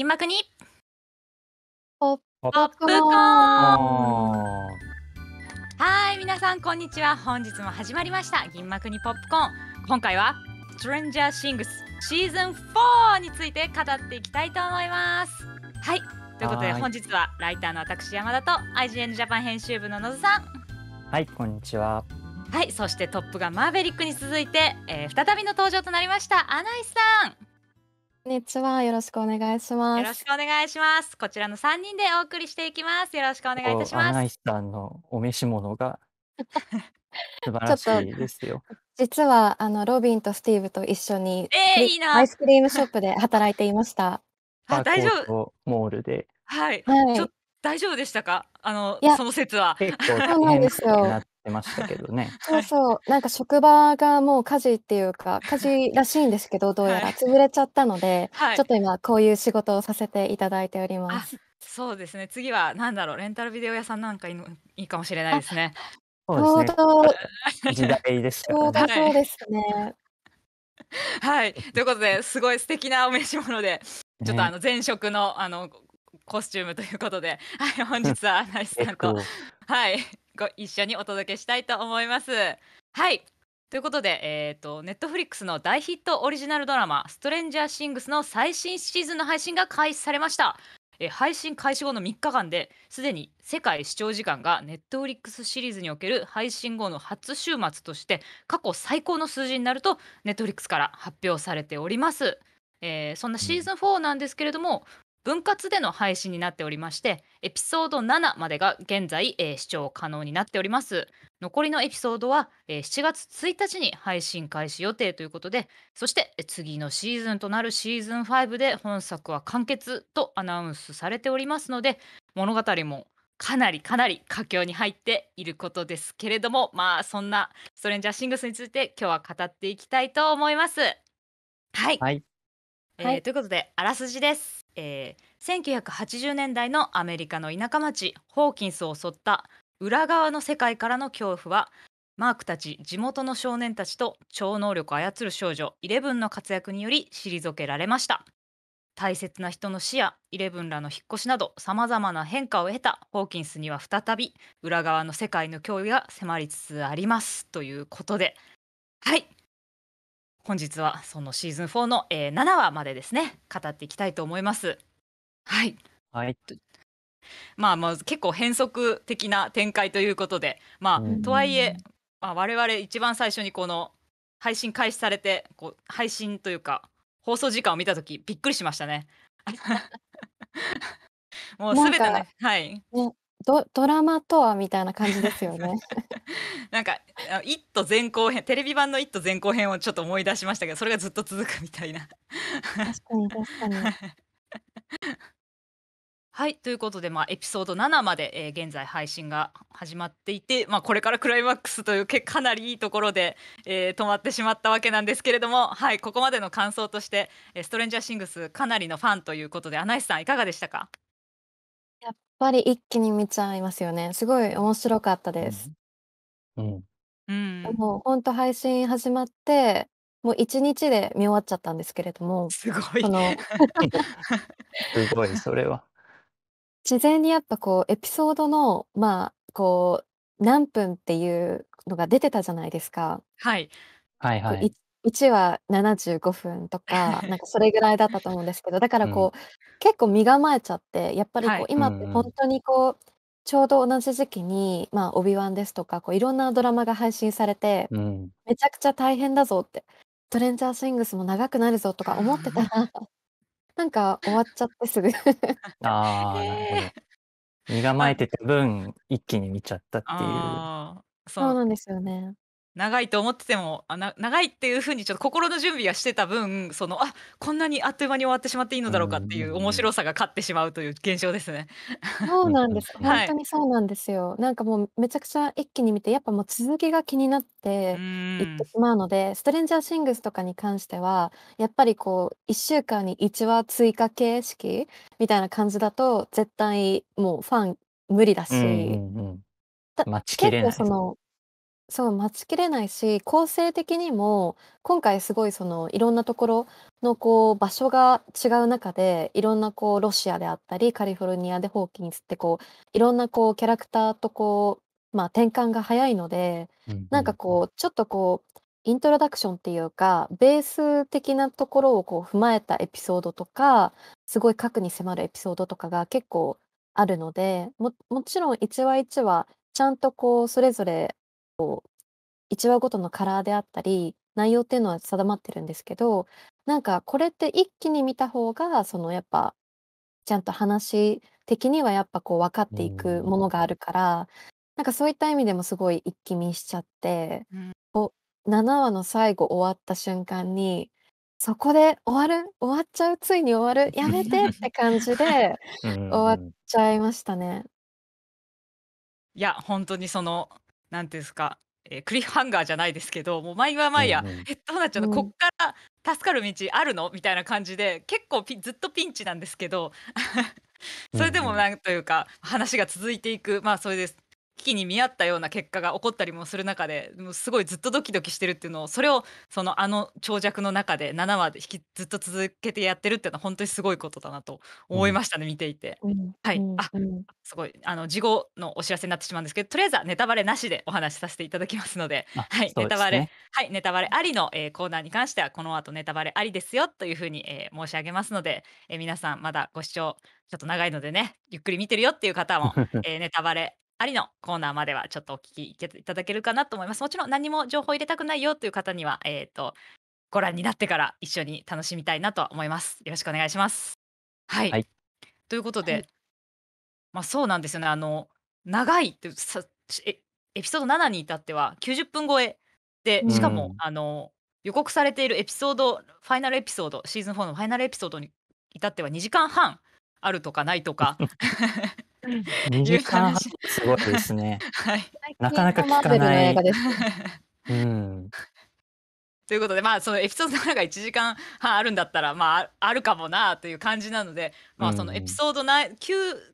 銀幕にポップコーンはい皆さんこんにちは本日も始まりました銀幕にポップコーン今回はストレンジャーシングスシーズン4について語っていきたいと思いますはいということで本日はライターの私山田と IGN ジャパン編集部の野津さんはいこんにちははいそしてトップがマーベリックに続いて、えー、再びの登場となりましたアナイさんこんにちは。よろしくお願いします。よろしくお願いします。こちらの三人でお送りしていきます。よろしくお願いいたしお、まアナす。イさんのお召し物が 素晴ちょらっしといですよ。実はあのロビンとスティーブと一緒にえクえ、いリいアな。イスクリームショップで働いていました。あ、大丈夫。モールで。はい。はい。大丈夫でしたか？あの、いその説は。結構なんですうなっってましたけどね。そうそう、なんか職場がもう家事っていうか、家事らしいんですけど、どうやら潰れちゃったので、はい、ちょっと今こういう仕事をさせていただいておりまあ、す。そうですね。次は何だろう、レンタルビデオ屋さんなんかいいのいいかもしれないですね。そうちですょうね。ど、れ時代でしちたょらうそうい。ですね。はい。ということで、すごい素敵なお召し物で、ちょっとあの前職のあのコスチュームということで、はい、本日はナイスえっさんと、はい。ご一緒にお届けしたいと思います。はいということで、えーと、とネットフリックスの大ヒットオリジナルドラマ「ストレンジャーシングス」の最新シーズンの配信が開始されました。え配信開始後の3日間ですでに世界視聴時間がネットフリックスシリーズにおける配信後の初週末として過去最高の数字になるとネットフリックスから発表されております。えー、そんなシーズン4なんですけれども分割での配信になっておりましてエピソード7までが現在、えー、視聴可能になっております残りのエピソードは、えー、7月1日に配信開始予定ということでそして次のシーズンとなるシーズン5で本作は完結とアナウンスされておりますので物語もかなりかなり佳境に入っていることですけれどもまあそんなストレンジャーシングスについて今日は語っていきたいと思いますはい、はいはい、えーということであらすじです、えー、1980年代のアメリカの田舎町ホーキンスを襲った裏側の世界からの恐怖はマークたち地元の少年たちと超能力を操る少女イレブンの活躍により退けられました大切な人の死やイレブンらの引っ越しなどさまざまな変化を経たホーキンスには再び裏側の世界の脅威が迫りつつありますということではい本日はそのシーズン4の、えー、7話までですね語っていきたいと思います。はい、はいまあ、まあ結構変則的な展開ということで、まあ、とはいえ、まあ、我々一番最初にこの配信開始されてこう配信というか放送時間を見た時びっくりしましたね。もうすべてね、はい、ね、ドドラマとはみたいな感じですよね。なんか「イット!」前後編テレビ版の「イット!」前後編をちょっと思い出しましたけどそれがずっと続くみたいな。確かに はいということで、まあ、エピソード7まで、えー、現在配信が始まっていて、まあ、これからクライマックスというかなりいいところで、えー、止まってしまったわけなんですけれども、はい、ここまでの感想として「ストレンジャーシングス」かなりのファンということで穴スさんいかがでしたかやっぱり一気に見ちゃいますよね。すごい面白かったです。うん。うん。もうほんと配信始まって、もう一日で見終わっちゃったんですけれども、すごい。の すごい、それは。事前にやっぱこうエピソードの、まあ、こう何分っていうのが出てたじゃないですか。はい。はいはい。1話75分とか、なんかそれぐらいだったと思うんですけど、だからうん。こう、結構身構えちゃって、やっぱりこうい。今って本当にこう、ちょうど同じ時期に、まあ、オビワンですとか、こういろんなドラマが配信されて、うん。めちゃくちゃ大変だぞって、ストレンジャーシングスも長くなるぞとか思ってたら、なんか終わっちゃってすぐ。あ あ、身構えてた分、一気に見ちゃったっていう。そう。なんですよね。長いと思っててもあな長いっていうふうにちょっと心の準備はしてた分そのあこんなにあっという間に終わってしまっていいのだろうかっていう面白さが勝ってしまうという現象ですね。そうなんです、本当にそうなんですよ。なんかもうめちゃくちゃ一気に見てやっぱもう続きが気になっていってしまうのでストレンジャーシングスとかに関してはやっぱりこう1週間に1話追加形式みたいな感じだと絶対もうファン無理だし。うんうんうん、待ちきれない。結構そのそう、待ちきれないし、構成的にも、今回すごいそのいろんなところのこう場所が違う中で、いろんなこうロシアであったり、カリフォルニアでホーキンスってこう、いろんなこうキャラクターとこう、まあ転換が早いので、うんうなんかこう、ちょっとこう、イントロダクションっていうか、ベース的なところをこう踏まえたエピソードとか、すごい核に迫るエピソードとかが結構あるので、も、もちろん一話一話、ちゃんとこう、それぞれこう、1話ごとのカラーであったり、内容っていうのは定まってるんですけど、なんかこれって一気に見た方が、そのやっぱ、ちゃんと話的にはやっぱこう分かっていくものがあるから、なんかそういった意味でもすごい一気見しちゃって、うん。こう、7話の最後終わった瞬間に、そこで終わる、終わっちゃう、ついに終わる、やめてって感じで 終わっちゃいましたね。いや、本当にそのなんていうんですか、えー、クリフハンガーじゃないですけどもう毎晩毎夜、どうなっちゃうの、こっから助かる道あるのみたいな感じで結構ずっとピンチなんですけど それでもなんというか話が続いていくまあそれです機に見合ったような結果が起こったりもする中でもうすごいずっとドキドキしてるっていうのをそれをそのあの長尺の中で7話で引きずっと続けてやってるっていうのは本当にすごいことだなと思いましたね、うん、見ていて。はい、あすごいあの事後のお知らせになってしまうんですけどとりあえずはネタバレなしでお話しさせていただきますので、はい、ネタバレはいネタバレありの、えー、コーナーに関してはこの後ネタバレありですよというふうに、えー、申し上げますので、えー、皆さんまだご視聴ちょっと長いのでねゆっくり見てるよっていう方も、えー、ネタバレありのコーナーまではちょっとお聞きいただけるかなと思います。もちろん何も情報入れたくないよという方には、えっ、ー、と、ご覧になってから一緒に楽しみたいなと思います。よろしくお願いします。はい。はい、ということで、はい、まあそうなんですよね。あの、長いさエ、エピソード7に至っては90分超えで、しかも、うん、あの、予告されているエピソード、ファイナルエピソード、シーズン4のファイナルエピソードに至っては2時間半あるとかないとか 2時間半すごいですね。はい。なかなか聞かない。うん。ということでまあそのエピソード7が1時間半あるんだったらまあ あるかもなという感じなので、まあそのエピソード9、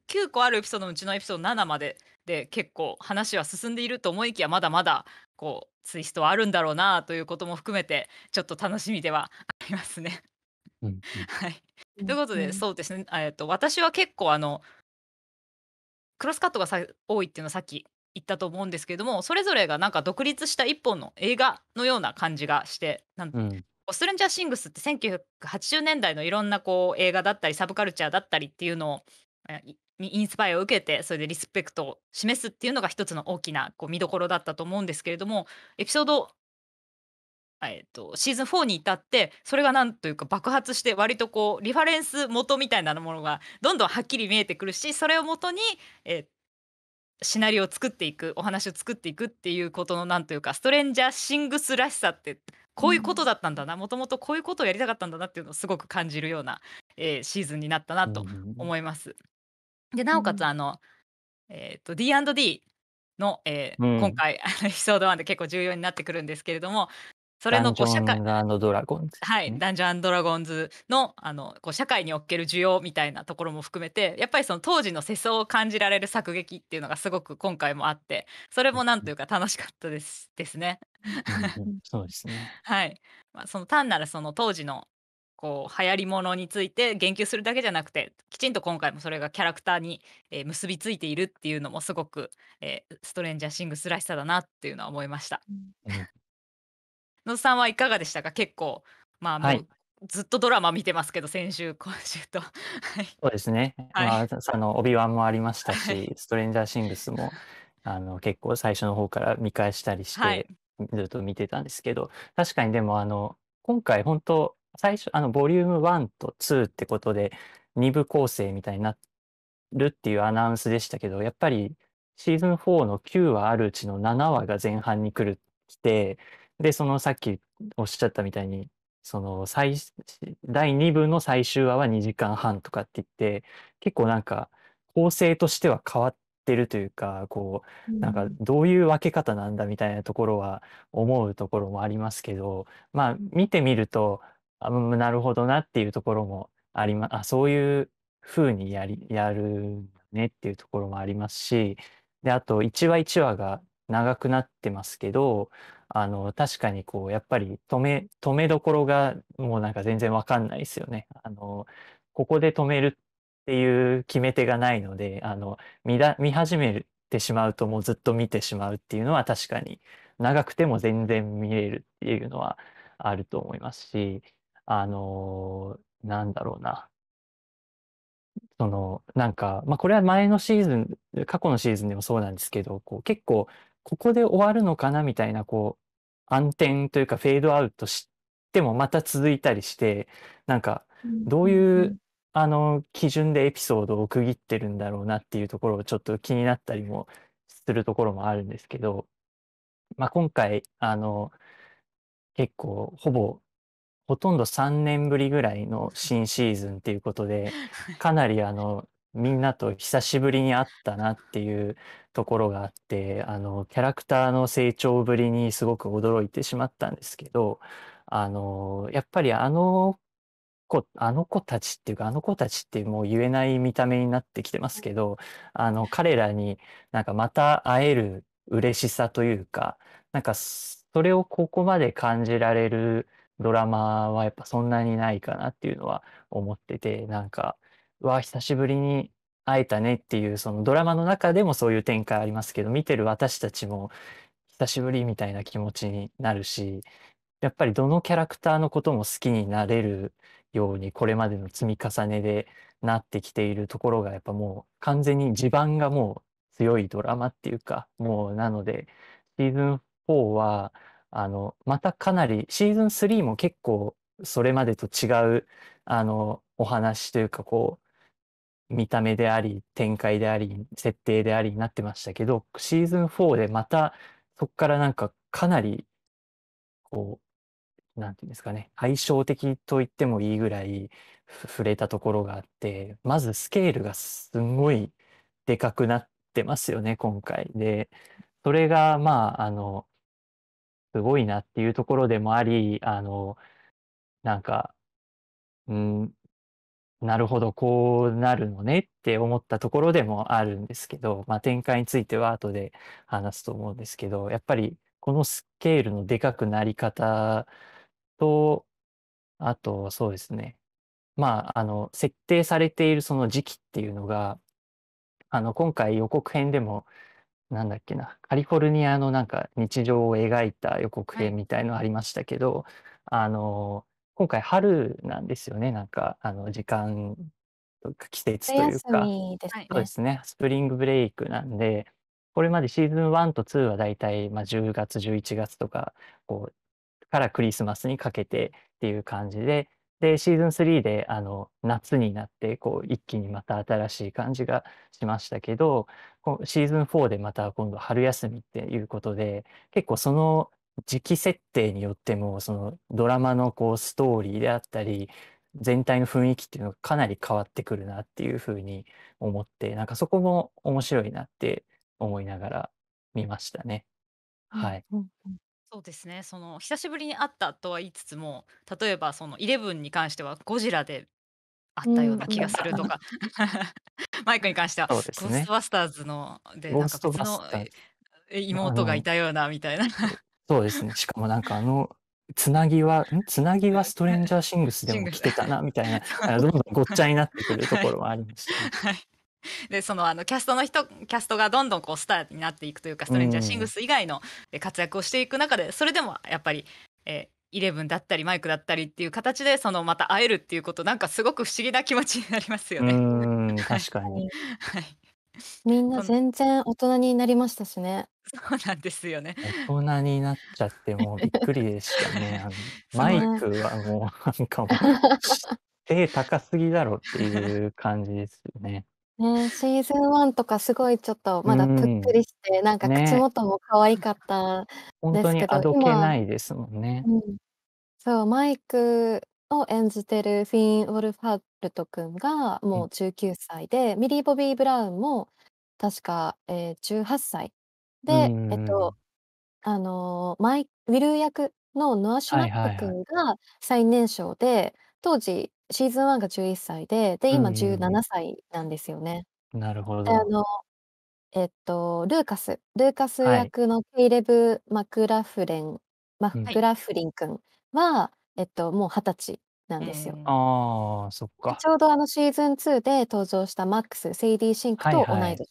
9個あるエピソードのうちのエピソード7までで結構話は進んでいると思いきやまだまだこうツイストはあるんだろうなということも含めてちょっと楽しみではありますね。うんうん、はい、ということで、そうですね、えーと私は結構あのクロスカットがさ多いっていうのはさっき言ったと思うんですけれどもそれぞれがなんか独立した一本の映画のような感じがしてなん、うん、スレンジャーシングスって1980年代のいろんなこう映画だったりサブカルチャーだったりっていうのをにインスパイアを受けてそれでリスペクトを示すっていうのが一つの大きなこう見どころだったと思うんですけれどもエピソードえと、シーズン4に至ってそれがなんというか爆発して割とこうリファレンス元みたいなものがどんどんはっきり見えてくるしそれをもとに、えシナリオを作っていくお話を作っていくっていうことのなんというかストレンジャーシングスらしさってこういうことだったんだなもともとこういうことをやりたかったんだなっていうのをすごく感じるような、えー、シーズンになったなと思います。でなおかつあの、えーと、D&D の、えー、うん、今回エピソード1で結構重要になってくるんですけれどもそれのこう社会。ダンジョンドラゴンズ、はい、ダンジョンドラゴンズのあのこう社会における需要みたいなところも含めて、やっぱりその当時の世相を感じられる作劇っていうのがすごく今回もあって、それもなんというか楽しかったです ですね。そうですね。はい。まあ、その単なるその当時のこう流行りものについて言及するだけじゃなくてきちんと今回もそれがキャラクターに、えー、結びついているっていうのもすごく、えー、ストレンジャーシングスらしさだなっていうのは思いました。うん、野さんはいかがでしたか結構まあ、はい、ずっとドラマ見てますけど先週今週とそうですね、はい、まあ、その帯ワンもありましたし、はい、ストレンジャーシングスもあの結構最初の方から見返したりして、ずっと見てたんですけど確かにでもあの今回本当最初あのボリューム1と2ってことで2部構成みたいになるっていうアナウンスでしたけどやっぱりシーズン4の9話あるうちの7話が前半に来る来てで、そのさっきおっしゃったみたいに、その最、第2部の最終話は2時間半とかって言って、結構なんか構成としては変わってるというか、こう、なんかどういう分け方なんだみたいなところは思うところもありますけど、まあ見てみると、あ、なるほどなっていうところもありま、あ、そういう風にやり、やるんだねっていうところもありますし、で、あと1話1話が長くなってますけど、あの、確かにこう、やっぱり止め止めどころがもうなんか全然わかんないですよね。あの、ここで止めるっていう決め手がないので、あの、みだ見始めてしまうともうずっと見てしまうっていうのは確かに、長くても全然見れるっていうのはあると思いますし、あの、なんだろうな。その、なんか、ま、これは前のシーズン、過去のシーズンでもそうなんですけど、こう結構ここで終わるのかなみたいな、こう、暗転というかフェードアウトしてもまた続いたりして、なんか、どううういん。う、あの、基準でエピソードを区切ってるんだろうなっていうところをちょっと気になったりもするところもあるんですけど、まあ、今回、あの、結構、ほぼ、ほとんど3年ぶりぐらいの新シーズンっていうことで、かなりあの、みんなと久しぶりに会ったなっていうところがあってあのキャラクターの成長ぶりにすごく驚いてしまったんですけどあのやっぱりあの子あの子たちっていうかあの子たちってもう言えない見た目になってきてますけどあの彼らになんかまた会える嬉しさというかなんかそれをここまで感じられるドラマはやっぱそんなにないかなっていうのは思っててなんかわあ、久しぶりに会えたねっていう、そのドラマの中でもそういう展開ありますけど、見てる私たちも久しぶりみたいな気持ちになるし、やっぱりどのキャラクターのことも好きになれるように、これまでの積み重ねでなってきているところが、やっぱもう完全に地盤がもう強いドラマっていうか、もうなので、シーズン4は、あの、またかなり、シーズン3も結構それまでと違う、あの、お話というか、こう、見た目であり、展開であり、設定でありになってましたけど、シーズン4でまたそこからなんかかなり、こう、なんていうんですかね、相性的と言ってもいいぐらい触れたところがあって、まずスケールがすごいでかくなってますよね、今回。で、それが、まあ、あの、すごいなっていうところでもあり、あの、なんか、うん、なるほど、こうなるのねって思ったところでもあるんですけど、まあ、展開については後で話すと思うんですけど、やっぱりこのスケールのでかくなり方と、あとそうですね、まあ、あの、設定されているその時期っていうのが、あの、今回予告編でも、なんだっけな、カリフォルニアのなんか日常を描いた予告編みたいのありましたけど、あの、今回春なんですよね、なんか、あの、時間とか季節というか、ですそうですね、スプリングブレイクなんで、これまでシーズン1と2はだいたい、10月、11月とか、こう、からクリスマスにかけてっていう感じで、で、シーズン3で、あの、夏になって、こう、一気にまた新しい感じがしましたけど、シーズン4でまた今度春休みっていうことで、結構その時期設定によっても、そのドラマのこうストーリーであったり、全体の雰囲気っていうのがかなり変わってくるなっていうふうに思って、なんかそこも面白いなって思いながら見ましたね。はい。そうですね。その久しぶりに会ったとは言いつつも、例えばそのイレブンに関してはゴジラで会ったような気がするとか、マイクに関してはそうでゴすースね。トバスターズので、ゴなんかストバスのターズ。え、妹がいのたようなみたいな。そうですね。しかもなんかあの、つなぎは、つなぎはストレンジャーシングスでも 来てたな、みたいな、どんどんごっちゃになってくるところはありましたね。はいでそのあのキャストの人キャストがどんどんこうスターになっていくというかストレンジャーシングス以外の活躍をしていく中でそれでもやっぱり、えイレブンだったりマイクだったりっていう形でそのまた会えるっていうことなんかすごく不思議な気持ちになりますよね。うん、確かに。はい みんな全然大人になりましたしね。そうなんですよね。大人になっちゃってもうびっくりでしたね。マイクはもうなんかもう、手高すぎだろっていう感じですよね。ね、シーズン1とかすごいちょっとまだぷっくりして、なんか口元も可愛かったんでとすにけあど、どけないですもんね。うん。そう、マイクを演じてるフィン・ウォルファルト君がもう19歳で、ミリー・ボビー・ブラウンも確か、ええ、18歳で、えっと、あの、マイウィル役のノア・シュナッはプ君が最年少で、当時シーズン1が11歳で、で、今17歳なんですよね。なるほどあの、えっと、ルーカスルーカス役のケイレブ・マクラフレンはフい。クラフリン君は、えっと、もう二十歳なんですよ。ああ、そっか。ちょうどあのシーズン2で登場したマックス、セイディ・シンクはいと同はいい。年。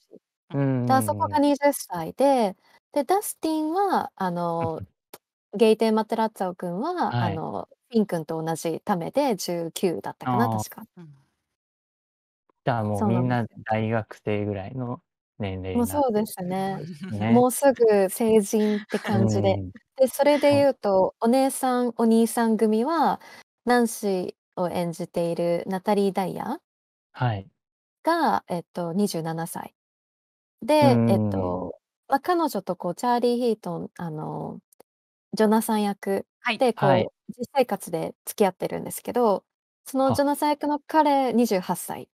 うんで、あそこがうん。20歳で、で、ダスティンは、あの、ゲイテ・マテラッツァオ君は、あはい。の、ピン君と同じためで19だったかな、確か。じゃあもうみんな大学生ぐらいの。年齢もうになっそうですね。ね。もうすぐ成人って感じで。ん。で、それでう。言うと、お姉さん、お兄さん組は、ナンシーを演じているナタリー・ダイヤはい。が、えっと、27歳。うで、えっと、ま、彼女とこうチャーリー・ヒートン、あの、ジョナサン役で、はい。実生活で付き合ってるんですけど、そのジョナサン役の彼28歳。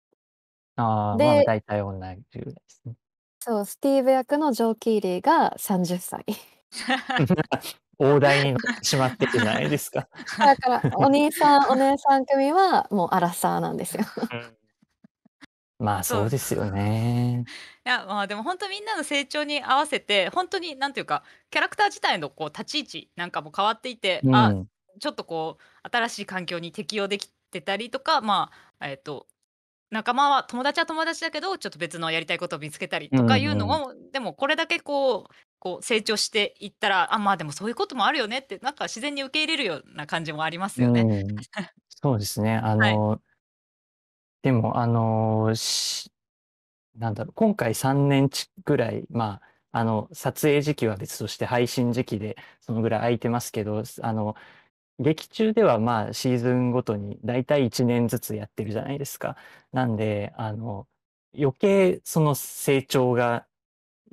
ああ、まあ、でだいたい同じですね。そう、スティーブ役のジョー・キーリーが30歳。大台にしまってるないですか。だからお兄さんお姉さん組はもうアラサーなんですよ。まあそうですよね。いやまあでも本当みんなの成長に合わせて本当に何ていうかキャラクター自体のこう立ち位置なんかも変わっていて、うん、あちょっとこう新しい環境に適応できてたりとかまあえっ、ー、と仲間は友達は友達だけどちょっと別のやりたいことを見つけたりとかいうのを、うんうん、でもこれだけこうこう成長していったらあまあでもそういうこともあるよねってなんか自然に受け入れるような感じもありますよね。うそうですねあの、はい、でもあのなんだろう今回3年ぐらいまああの撮影時期は別として配信時期でそのぐらい空いてますけどあの劇中ではまあシーズンごとに大体1年ずつやってるじゃないですか。なんで、あの、余計その成長が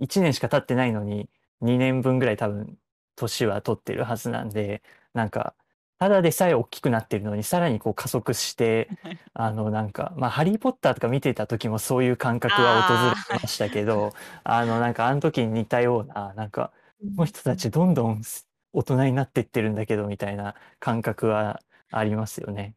1年しか経ってないのに2年分ぐらい多分年は取ってるはずなんで、なんか、ただでさえ大きくなってるのにさらにこう加速して、あのなんか、まあハリーポッターとか見てた時もそういう感覚は訪れましたけど、あのなんかあの時に似たような、なんか、この人たちどんどん大人になってってるんだけどみたいな感覚はありますよね。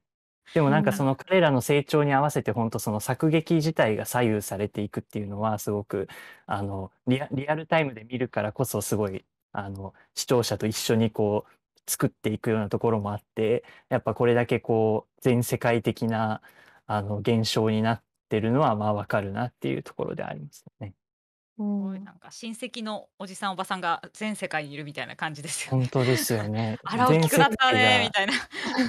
でもなんかその彼らの成長に合わせて本当その作劇自体が左右されていくっていうのはすごくあのリアリアルタイムで見るからこそすごいあの視聴者と一緒にこう作っていくようなところもあってやっぱこれだけこう全世界的なあの現象になってるのはまあわかるなっていうところでありますね。すごいなんか親戚のおじさんおばさんが全世界にいるみたいな感じですよ本当ですよね。あら大きくなったねみたいな。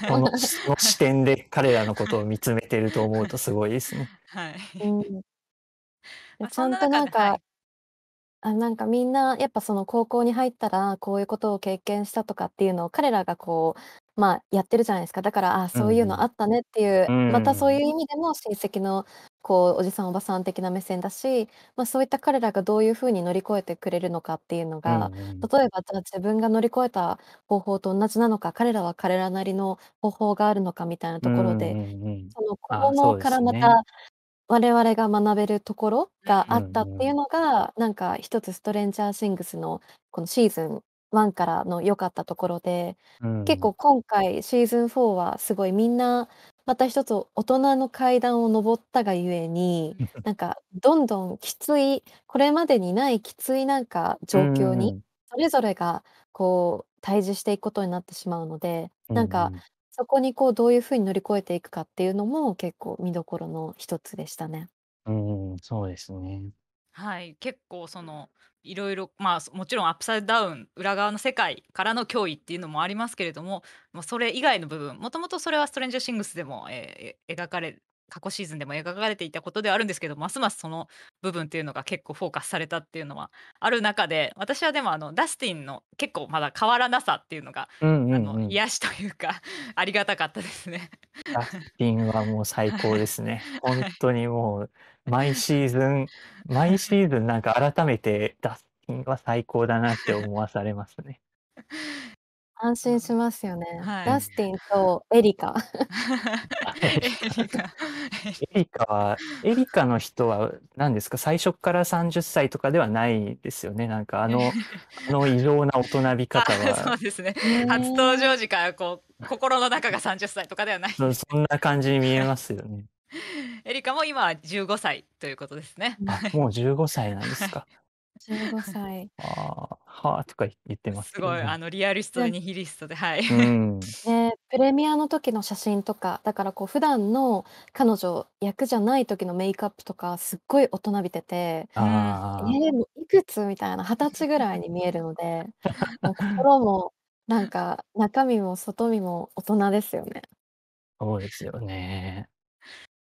このの視点で彼らのことを見つめてると思うとすごいですね。はい。うんちゃんとなんではかい。あ、なんかみんなやっぱその高校に入ったらこういうことを経験したとかっていうのを彼らがこう、まあ、やってるじゃないですか。だから、あ、そういうのあったねっていう、うまたそういう意味でも親戚のこうおじさんおばさん的な目線だし、ま、そういった彼らがどういうふうに乗り越えてくれるのかっていうのうんうが、ん。例えばじゃあ自分が乗り越えた方法と同じなのか、彼らは彼らなりの方法があるのかみたいなところで、うんうん。その子からまた我々が学べるところがあったっていうん。のが、なんか一つストレンジャーシングスのこのシーズン1からの良かったところで、う結構今回シーズン4はすごいみんなまた一つ大人の階段を上ったがゆえに、なんかどんどんきつい、これまでにないきついなんか状況に、それぞれがこう対峙していくことになってしまうので、なんかそこにこうどういうふうに乗り越えていくかっていうのも結構見どころの一つでしたね。うん、そうですね。はい、結構そのいろいろまあもちろんアップサイドダウン裏側の世界からの脅威っていうのもありますけれども、まあ、それ以外の部分もともとそれは「ストレンジャーシングス」でも、えー、描かれ過去シーズンでも描かれていたことではあるんですけどますますその部分っていうのが結構フォーカスされたっていうのはある中で私はでもあのダスティンの結構まだ変わらなさっていうのが、うんうん、癒しというか ありがたかったですねダスティンはもう最高ですね本当にもう毎シーズン、毎シーズンなんか改めてダスティンは最高だなって思わされますね。安心しますよね。はい、ダスティンとエリカ。エリカは、エリカの人は何ですか最初から30歳とかではないですよね。なんかあの、あの異常な大人び方は。そうですね。初登場時からこう、心の中が30歳とかではない。そんな感じに見えますよね。エリカも今十五歳ということですね。もう十五歳なんですか。十五歳。ああ、はあとか言ってます、ね、すごい、あのリアリストにヒリストで、はい。うん、プレミアの時の写真とか、だからこう普段の彼女役じゃない時のメイクアップとか、すっごい大人びてて、あえー、もういくつみたいな、二十歳ぐらいに見えるので、も心もなんか中身も外身も大人ですよね。そうですよね。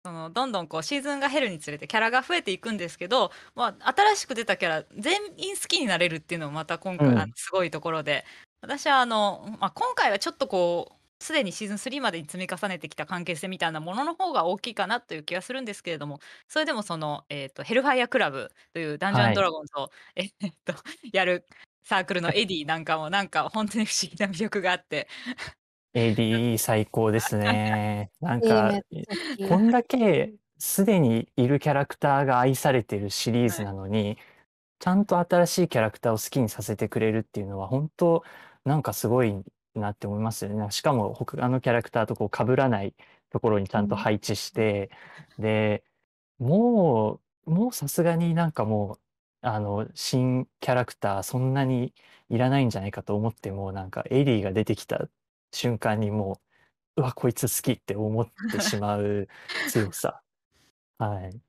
そのどんどんこうシーズンが減るにつれてキャラが増えていくんですけど、まあ、新しく出たキャラ全員好きになれるっていうのもまた今回、すごいところで私はあの、まあ、今回はちょっとこうすでにシーズン3までに積み重ねてきた関係性みたいなものの方が大きいかなという気がするんですけれどもそれでもその、えーと、ヘルファイアクラブというダンジョンドラゴンズを、はい、えー、とやるサークルのエディなんかもなんか本当に不思議な魅力があって AD 最高ですね。なんか、こんだけすでにいるキャラクターが愛されてるシリーズなのに、はい、ちゃんと新しいキャラクターを好きにさせてくれるっていうのは、本当なんかすごいなって思いますよね。しかも他のキャラクターとこう被らないところにちゃんと配置して、うん、で、もう、もうさすがになんかもう、あの、新キャラクターそんなにいらないんじゃないかと思っても、なんかエリーが出てきた瞬間にもう、うわ、こいつ好きって思ってしまう 強さ。はい。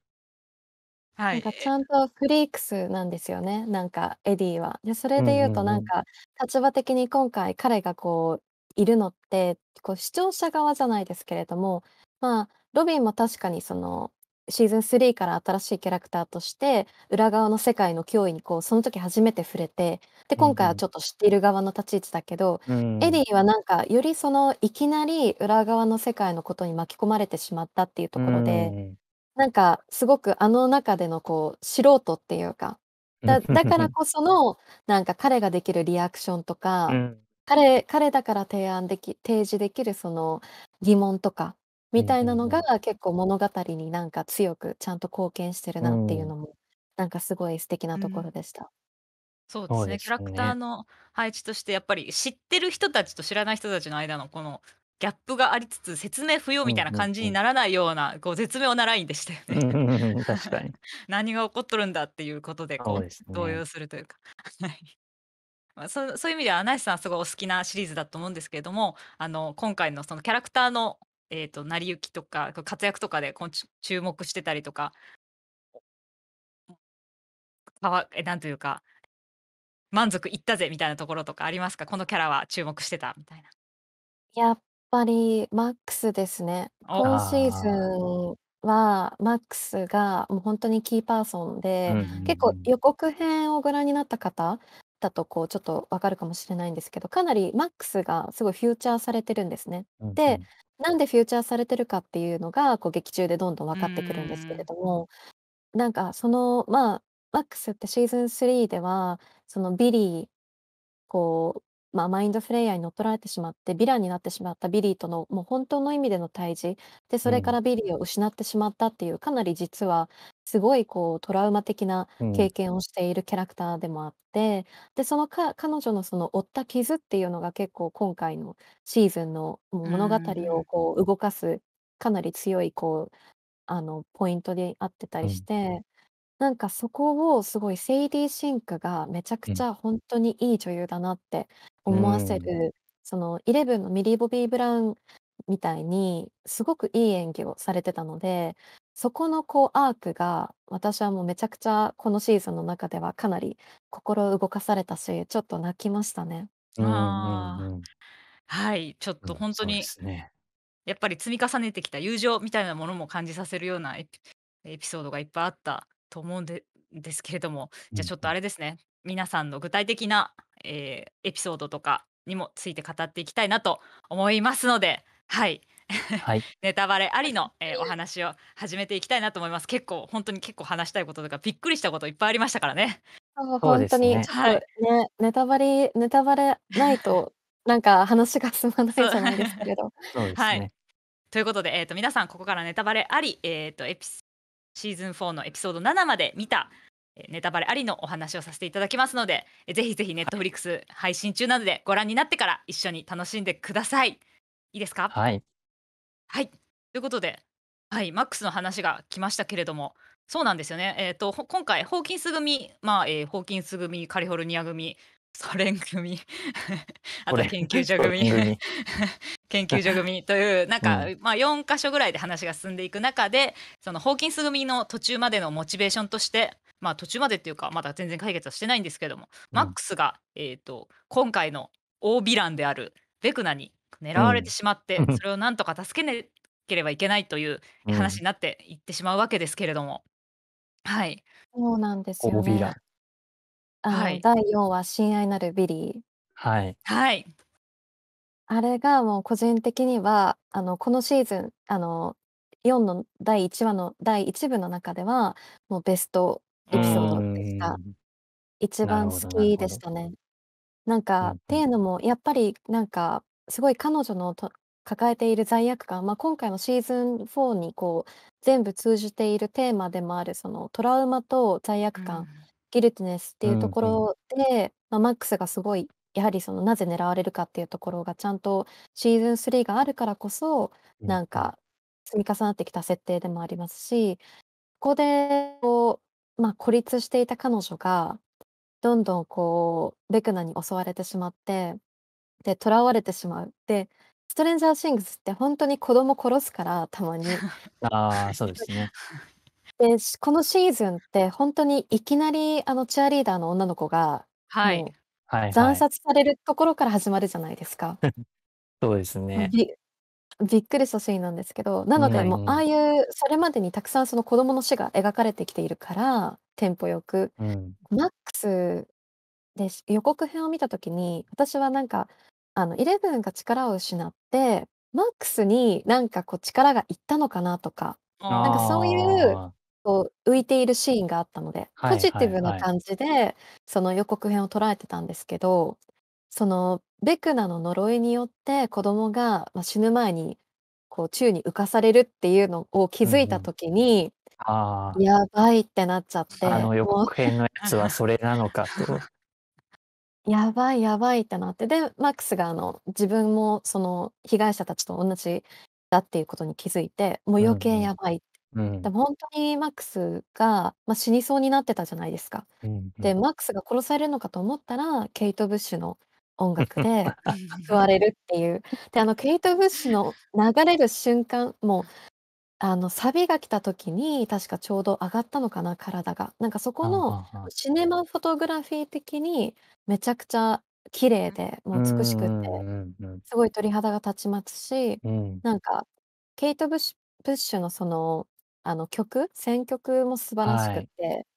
はなんかちゃんとフリークスなんですよね、なんかエディは。で、それで言うとなんん。か、立場的に今回彼がこういるのって、こう視聴者側じゃないですけれども、まあ、ロビンも確かにそのシーズン3から新しいキャラクターとして裏側の世界の脅威にこうその時初めて触れてで今回はちょっと知っている側の立ち位置だけどうエディはなんかよりそのいきなり裏側の世界のことに巻き込まれてしまったっていうところでん。なんかすごくあの中でのこう素人っていうかだだから こそのなんか彼ができるリアクションとうかん。彼彼だから提案でき提示できるその疑問とかみたいなのが結構物語になんか強くちゃんと貢献してるなっていうのもなんかすごい素敵なところでした。そうでそうすでね、キャラクターの配置として、やっぱり知ってる人たちと知らない人たちの間のこのギャップがありつつ、説明不要みたいな感じにならないような、こう絶妙なラインでしたよね。確かに。何が起こっとるんだっていうことで、そうこですう、動揺するというか。はい。まあ、そうそういう意味では、アナイスさんすごいお好きなシリーズだと思うんですけれども、あの、今回のそのキャラクターのえーと、成り行きとか活躍とかでこ注目してたりとか何えなんというか満足いったぜみたいなところとかありますかこのキャラは注目してたみたいな。やっぱりマックスですね。今シーズンはマックスがもう本当にキーパーソンうでんうん結構予告編をご覧になった方だとこうちょっとわかるかもしれないんですけどかなりマックスがすごいフューチャーされてるんですね。うんうでなんでフューチャーされてるかっていうのが、こう劇中でどんどん分かってくるんですけれども、なんかその、まあ、マックスってシーズン3では、そのビリー、こう、まあ、マインドフレイヤーに乗っ取られてしまって、ヴィランになってしまったビリーとの、もう本当の意味での対峙、で、それからビリーを失ってしまったっていう、かなり実はすごいこうトラウマ的な経験をしているキャラクターでもあって、で、そのか彼女のその負った傷っていうのが結構今回のシーズンの物語をこう動かすかなり強いこう、あのポイントであってたりしん。て、なんかそこをすごいセイディ・シンクがめちゃくちゃ本当にいい女優だなって思わせん。る、そのイレブンのミリー・ボビー・ブラウンみたいにすごくいい演技をされてたのでそこのこうアークが、私はもうめちゃくちゃこのシーズンの中ではかなり心を動かされたし、ちょっと泣きましたね。はい、ちょっと本当うにね。やっぱり積み重ねてきた友情みたいなものも感じさせるようなエピエピソードがいっぱいあったと思うんでですけれども、じゃあちょっとあれですね、皆さんの具体的な、えーエピソードとかにもついて語っていきたいなと思いますので、はい、はい、ネタバレありの、えー、お話を始めていきたいなと思います結構本当に結構話したいこととかびっくりしたこといっぱいありましたからね本当に、ね、はい、ねネタバレネタバレないとなんか話が進まないじゃないですけど はいということで、えーと、皆さんここからネタバレあり、えーと、とエピシーズン4のエピソード7まで見たネタバレありのお話をさせていただきますのでぜひぜひネットフリックス配信中なのでご覧になってから一緒に楽しんでください。いいですかはいはい。ということで、はい、マックスの話が来ましたけれども、そうなんですよね。えっ、と、今回、ホーキンス組、まあ、えーホーキンス組、カリフォルニア組、ソ連組、あと研究所組、研究所組 というなんか、まあ、4箇所ぐらいで話が進んでいく中でそのホーキンス組の途中までのモチベーションとしてまあ途中までっていうかまだ全然解決はしてないんですけども、マックスが、えー、と今回の大ヴィランであるベクナに狙われてしまって、それをなんとか助けなければいけないという話になっていってしまうわけですけれども。はい。そうなんですよビラ。あはい。第4話、親愛なるビリー。はい。はい。あれがもう個人的には、あの、このシーズン、あの、4の第1話の第1部の中では、もうベストエピソードでした。一番好きでしたね。なんか、っていうのも、やっぱりなんかすごい彼女のと抱えている罪悪感、まあ、今回のシーズン4にこう全部通じているテーマでもあるそのトラウマと罪悪感んギルティネスっていうとこうんろで、まあ、マックスがすごいやはりそのなぜ狙われるかっていうところがちゃんとシーズン3があるからこそなんか積み重なってきた設定でもありますしここでこう、まあ、孤立していた彼女がどんどんこうベクナに襲われてしまってで、囚われてしまう。で、ストレンジャー・シングスってほんとに子供殺すから、たまに。ああ、そうですね。で、このシーズンってほんとにいきなり、あの、チアリーダーの女の子が、はい。はい惨殺されるところから始まるじゃないですか。そうですね。びびっくりしたシーンなんですけど、なので、もう、ああいう、それまでにたくさんその子供の死が描かれてきているから、テンポよく。うん。マックスで、予告編を見た時に、私はなんかあの、11が力を失って、マックスになんかこう力がいったのかなとか、なんかそういうこう浮いているシーンがあったので、ポジティブな感じでその予告編を捉えてたんですけど、そのベクナの呪いによって子供が、ま、死ぬ前にこう宙に浮かされるっていうのを気づいた時に、ああ。やばいってなっちゃっあて、の予告編のやつはそれなのかと。やばいやばいってなって、で、マックスがあの、自分もその被害者たちと同じだっていうことに気づいて、もう余計やばいって。うん。でもほんとにマックスが、ま、死にそうになってたじゃないですか。うんうで、マックスが殺されるのかと思ったら、ケイト・ブッシュの音楽で 救われるっていう。で、あのケイト・ブッシュの流れる瞬間、もうあの、サビが来た時に、確かちょうど上がったのかな、体が。なんかそこの、シネマフォトグラフィー的に、めちゃくちゃ綺麗で、もう美しくて、すごい鳥肌が立ちますし、うん。なんか、ケイト・ブッシュブッシュのその、あの、曲選曲も素晴らしくい。て、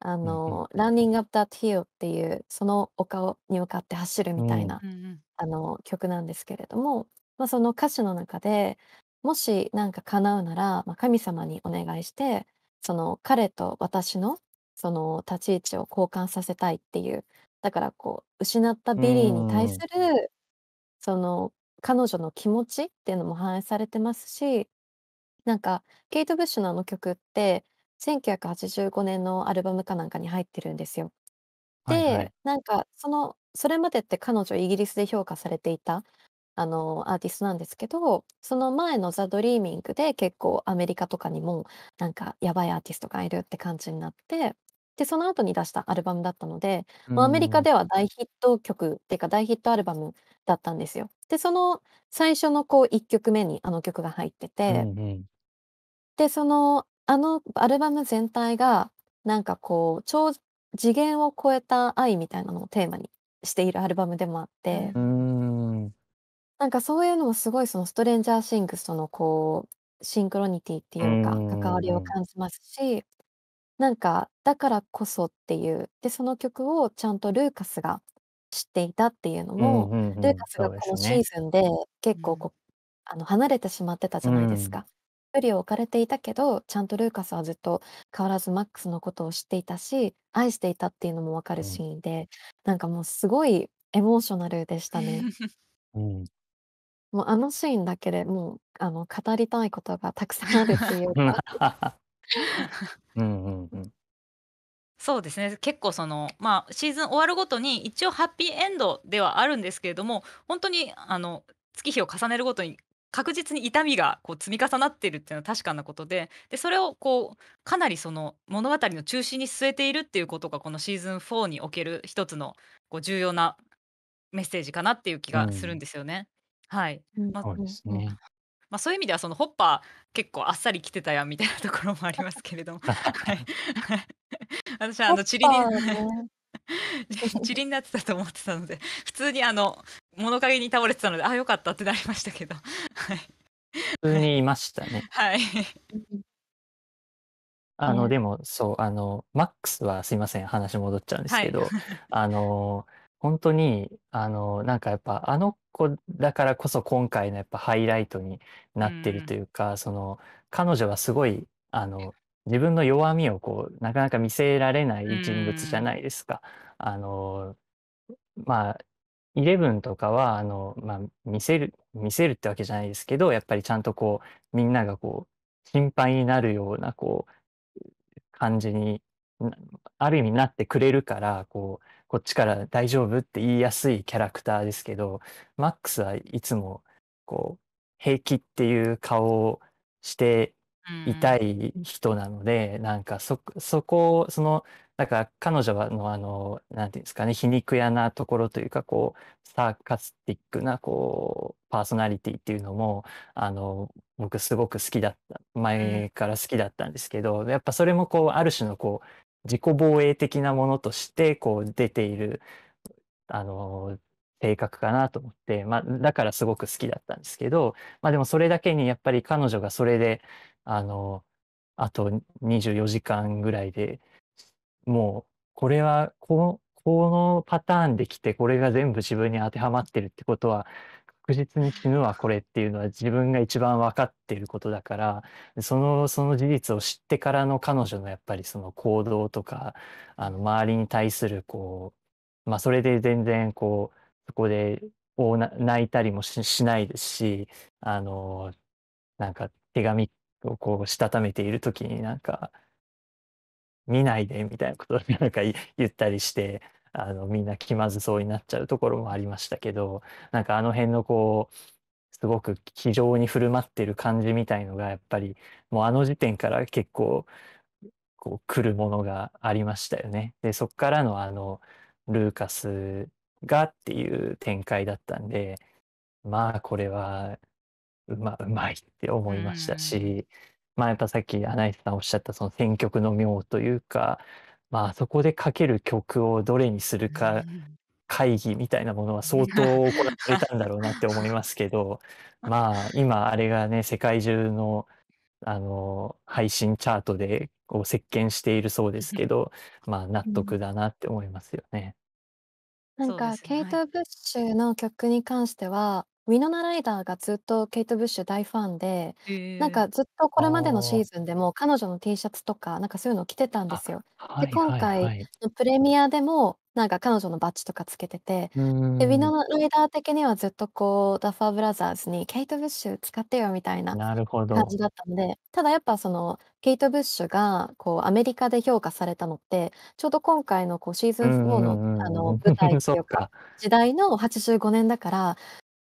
あの、ランニング・アップ・ダット・ヒルっていう、その丘に向かって走るみたいな、うんあの、曲なんですけれども、ま、その歌詞の中でもし何か叶うなら、ま、神様にお願いして、その彼と私の、その立ち位置を交換させたいっていう、だからこう失ったビリーに対する、その彼女の気持ちっていうのも反映されてますし、なんかケイト・ブッシュのあの曲って、1985年のアルバムかなんかに入ってるんですよ。はいはで、い。なんかそのそれまでって彼女イギリスで評価されていたあの、アーティストなんですけど、その前のザ・ドリーミングで結構アメリカとかにも、なんかやばいアーティストがいるって感じになって、で、その後に出したアルバムだったので、アメリカでは大ヒット曲っていうか大ヒットアルバムだったんですよ。で、その最初のこう1曲目にあの曲が入ってうて、んうん。で、その、あのアルバム全体が、なんかこう、超次元を超えた愛みたいなのをテーマにしているアルバムでもあって、うん。なんかそういうのもすごいそのストレンジャーシングスとのこう、シンクロニティっていうか、関わりを感じますし、なんか、だからこそっていう、で、その曲をちゃんとルーカスが知っていたっていうのうんも、うんルーカスがこのシーズンで結構こう、あの、離れてしまってたじゃないですん。か。距離を置かれていたけど、ちゃんとルーカスはずっと変わらずマックスのことを知っていたし、愛していたっていうのもわかるシーンで、なんかもうすごいエモーショナルでしたね。うんもうあのシーンだけでもう、あの、語りたいことがたくさんあるっていうか。ううんうん。そうですね結構そのまあシーズン終わるごとに一応ハッピーエンドではあるんですけれども本当にあの月日を重ねるごとに確実に痛みがこう積み重なってるっていうのは確かなことででそれをこうかなりその物語の中心に据えているっていうことがこのシーズン4における一つのこう重要なメッセージかなっていう気がするんんですよね。はい。そうですね。まあ、そういう意味ではそのホッパー結構あっさり来てたやんみたいなところもありますけれども、はい、私はあのチリに チリになってたと思ってたので普通にあの物陰に倒れてたのであよかったってなりましたけど、はい、普通にいましたねはいあの、でもそうあのマックスはすいません話戻っちゃうんですけど、はい、あの本当に、あの、なんかやっぱ、あの子だからこそ今回のやっぱハイライトになってるというか、その、彼女はすごい、あの、自分の弱みをこう、なかなか見せられない人物じゃないですか。あの、まあ、ブンとかは、あの、まあ、見せる見せるってわけじゃないですけど、やっぱりちゃんとこう、みんながこう、心配になるようなこう、感じに、ある意味なってくれるから、こうこっちから大丈夫って言いやすいキャラクターですけど、マックスはいつもこう、平気っていう顔をしていたい人なので、なんかそ、そこを、その、んか彼女のあの、なんていうんですかね、皮肉屋なところというか、こう、サーカスティックな、こう、パーソナリティっていうのも、あの、僕すごく好きだった、前から好きだったんですけど、やっぱそれもこう、ある種のこう、自己防衛的なものとしてこう出ている、あの性格かなと思って、まあ、だからすごく好きだったんですけど、まあ、でもそれだけにやっぱり彼女がそれであのあと24時間ぐらいでもうこれはこのパターンできてこれが全部自分に当てはまってるってことは確実に死ぬわこれっていうのは自分が一番分かっていることだからそのその事実を知ってからの彼女のやっぱりその行動とかあの周りに対するこうまあそれで全然こうそこで泣いたりもしないですしあのなんか手紙をこうしたためている時になんか見ないでみたいなことをなんか言ったりしてあのみんな気まずそうになっちゃうところもありましたけどなんかあの辺のこうすごく気丈に振る舞ってる感じみたいのがやっぱりもうあの時点から結構こう来るものがありましたよね。でそっからのあのルーカスがっていう展開だったんでまあこれはうまうまいって思いましたし、まあやっぱさっき穴井さんおっしゃったその選曲の妙というかまあそこでかける曲をどれにするか会議みたいなものは相当行われたんだろうなって思いますけど まあ今あれがね世界中のあの配信チャートでう席巻しているそうですけどまあ納得だなって思いますよね。なんか、ケイト・ブッシュの曲に関してはウィノナライダーがずっとケイト・ブッシュ大ファンで、なんかずっとこれまでのシーズンでも彼女の T シャツとか、なんかそういうのを着てたんですよ。で、はい今はい回はい。のプレミアでも、なんか彼女のバッジとかつけてて、で、ウィノナライダー的にはずっとこう、ダッファーブラザーズにケイト・ブッシュ使ってよみたいななるほ感じだったので、ただやっぱそのケイト・ブッシュがこうアメリカで評価されたのって、ちょうど今回のこうシーズン4のあの舞台っていうか、か。時代の85年だから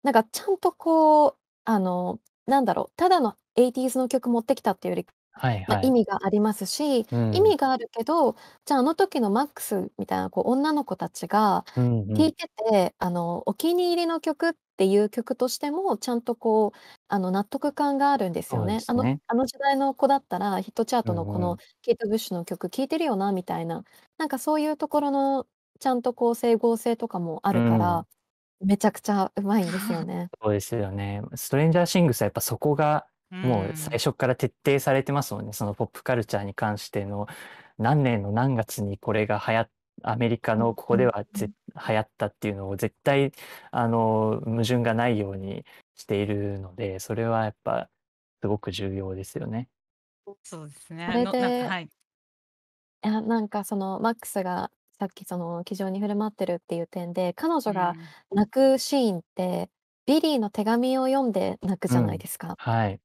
なんかちゃんとこう、あの、なんだろう、ただのエイティーズの曲持ってきたっていうより、はいま、あ、意味がありますし、う意味があるけど、じゃあ、あの時のマックスみたいなこう女の子たちがう聴いん。てて、あの、お気に入りの曲っていう曲としても、ちゃんとこう、あの、納得感があるんですよね。あのあの時代の子だったら、ヒットチャートのこのケイト・ブッシュの曲聴いてるよなみたいな、なんかそういうところのちゃんとこう整合性とかもあるかん。らめちゃくちゃうまいんですよね。そうですよね。ストレンジャーシングスはやっぱそこがもう最初から徹底されてますもんね。そのポップカルチャーに関しての何年の何月にこれが流行っアメリカのここでは流行ったっていうのを絶対あの矛盾がないようにしているので、それはやっぱすごく重要ですよね。そうですね。れの、なんか、はい。いや、なんかそのマックスがさっきその気丈に振る舞ってるっていう点で、彼女が泣くシーンって、ビリーの手紙を読んで泣くじゃないですか。はい。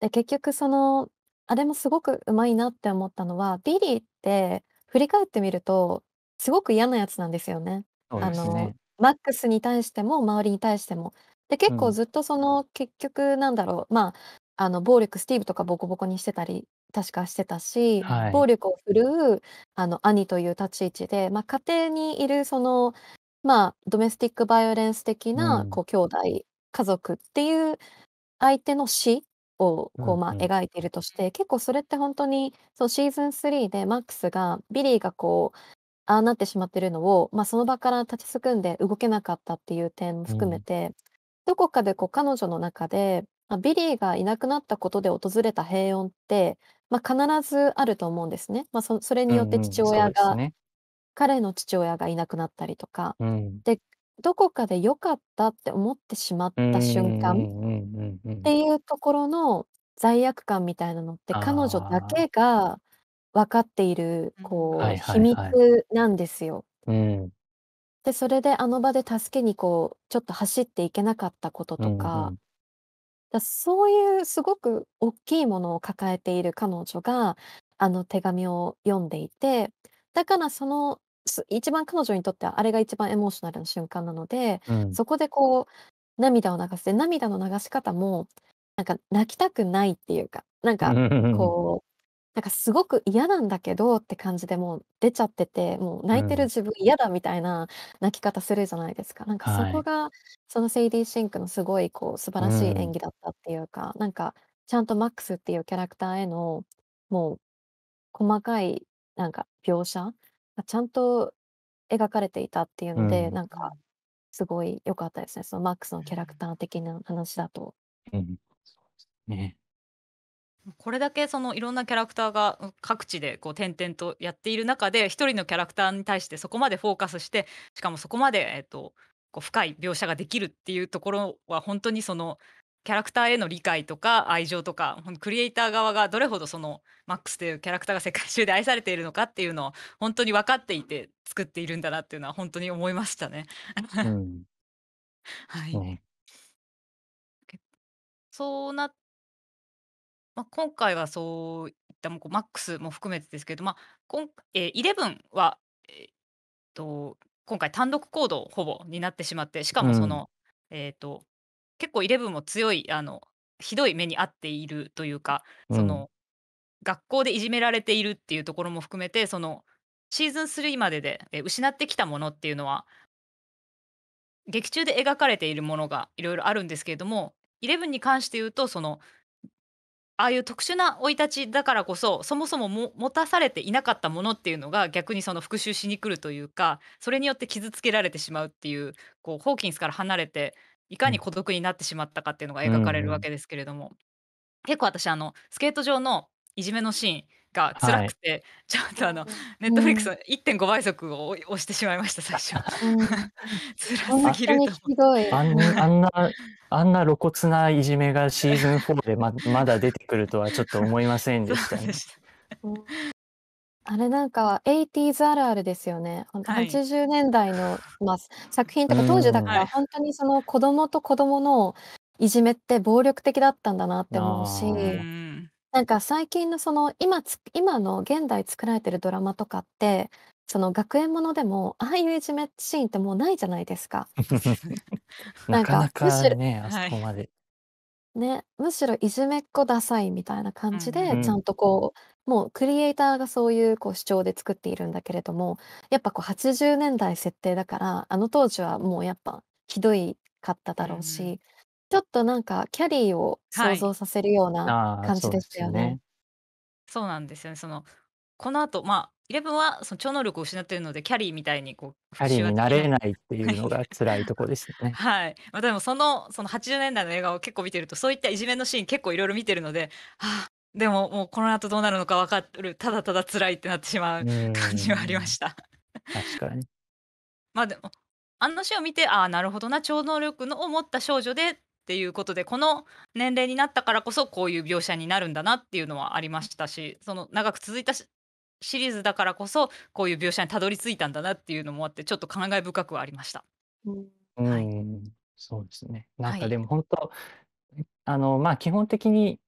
で、結局その、あれもすごくうまいなって思ったのは、ビリーって振り返ってみると、すごく嫌なやつなんですよね。そあの、マックスに対しても周りに対しても。で、結構ずっとその結局なんだろう、まあ、あの暴力スティーブとかボコボコにしてたり確かしてたし、はい。暴力を振るうあの兄という立ち位置で、ま、家庭にいるその、まあ、ドメスティックバイオレンス的な、こう、兄弟、家族っていう相手の死を、こう、まあ、描いているとして、結構それって本当に、そのシーズン3でマックスが、ビリーがこう、ああなってしまってるのを、ま、その場から立ちすくんで動けなかったっていう点も含めん。て、どこかでこう彼女の中で、ま、ビリーがいなくなったことで訪れた平穏ってまあ、必ずあると思うんですね。まあ、そそれによってうん、父う親がね。彼の父親がいなくなったりとか。うん。で、どこかで良かったって思ってしまった瞬間っていうところの罪悪感みたいなのって彼女だけが分かっている、こう、秘密なんですよ。で、それであの場で助けにこう、ちょっと走っていけなかったことうとんうかん。だ、そういうすごく大きいものを抱えている彼女が、あの手紙を読んでいて、だからその、一番彼女にとってはあれが一番エモーショナルな瞬間なので、うん。そこでこう涙を流して、涙の流し方も、なんか泣きたくないっていうか、なんか こうなんかすごく嫌なんだけどって感じでもう出ちゃってて、もう泣いてる自分嫌だみたいな泣き方するじゃないですか。なんかそこが、そのセイディ・シンクのすごいこう素晴らしい演技だったっていうか、なんかちゃんとマックスっていうキャラクターへの、もう細かいなんか描写がちゃんと描かれていたっていうので、ん。なんかすごい良かったですね。そのマックスのキャラクター的な話だと。うん。うでね。これだけそのいろんなキャラクターが各地でこう点々とやっている中で一人のキャラクターに対してそこまでフォーカスしてしかもそこまで、えっと、こう深い描写ができるっていうところは本当にそのキャラクターへの理解とか愛情とかクリエイター側がどれほどそのマックスというキャラクターが世界中で愛されているのかっていうのを本当に分かっていて作っているんだなっていうのは本当に思いましたね。うん、はい、うんそうなっま、今回はそういったもこうマックスも含めてですけど、ま、こんえ、11は、えっと、今回単独行動ほぼになってしまって、しかもそん。の、えっと、結構11も強い、あの、ひどい目に遭っているというか、うそん。の、学校でいじめられているっていうところも含めて、その、シーズン3までで、え、失ってきたものっていうのは劇中で描かれているものが色々あるんですけれども、11に関して言うと、そのああいう特殊な生い立ちだからこそそもそもも持たされていなかったものっていうのが逆にその復讐しに来るというかそれによって傷つけられてしまうっていうこうホーキンスから離れていかに孤独になってしまったかっていうのが描かれるわけですけれども、うん、結構私あのスケート場のいじめのシーンか辛くて、はい、ちょっとあのネットフリックスの1.5倍速を押してしまいました最初 辛すぎるとあんなあんな露骨ないじめがシーズン4でままだ出てくるとはちょっと思いませんでしたねあれなんか 80s あるあるですよね。80年代の、まあ、作品とか当時だから本当にその子供と子供のいじめって暴力的だったんだなって思うし。なんか最近のその今つ今の現代作られてるドラマとかって、その学園ものでも、ああいういじめシーンってもうないじゃないですか。なんかなか、むかしろね、あそこい。まで。ね、むしろいじめっ子ダサいみたいな感じで、ちゃんとこう、もうクリエイターがそういうこう主張で作っているんだけれども、やっぱこう80年代設定だから、あの当時はもうやっぱひどいかっただろうし、ちょっとなんかキャリーを想像させるような感じそうでですすよよね。そうなんですよね。その、この後、まあ、ブンはその超能力を失っているので、キャリーみたいにこう、キャリーはになれないっていうのが 辛いとこですね。はい。ま、でもその、その80年代の映画を結構見てると、そういったいじめのシーン結構いろいろ見てるので、ああ、でももうこの後どうなるのか分かる、ただただ辛いってなってしまう感じはありました。確かに。ま、でも、あのシーンを見て、ああ、なるほどな、超能力のを持った少女でっていうことでこの年齢になったからこそこういう描写になるんだなっていうのはありましたしその長く続いたシリーズだからこそこういう描写にたどり着いたんだなっていうのもあってちょっと感慨深くはありました。うん、はい、そうですねなんかでも本当、はい、あのまあ基本的に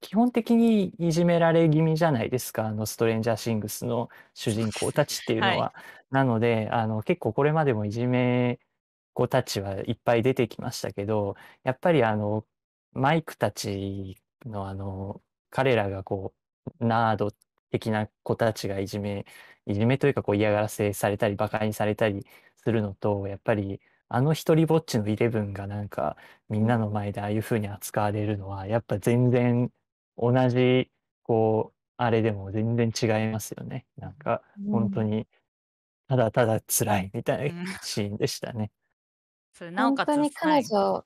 基本的にいじめられ気味じゃないですかあのストレンジャーシングスの主人公たちっていうのは。はい、なのであの結構これまでもいじめ子たちはいっぱい出てきましたけど、やっぱりあの、マイクたちのあの、彼らがこう、ナード的な子たちがいじめ、いじめというかこう嫌がらせされたり、馬鹿にされたりするのと、やっぱりあの一人ぼっちのイレブンがなんかみんなの前でああいう風に扱われるのは、やっぱ全然同じ、こう、あれでも全然違いますよね。なんか本当に、ただただ辛いみたいなシーンでしたね。それなお本当に彼女、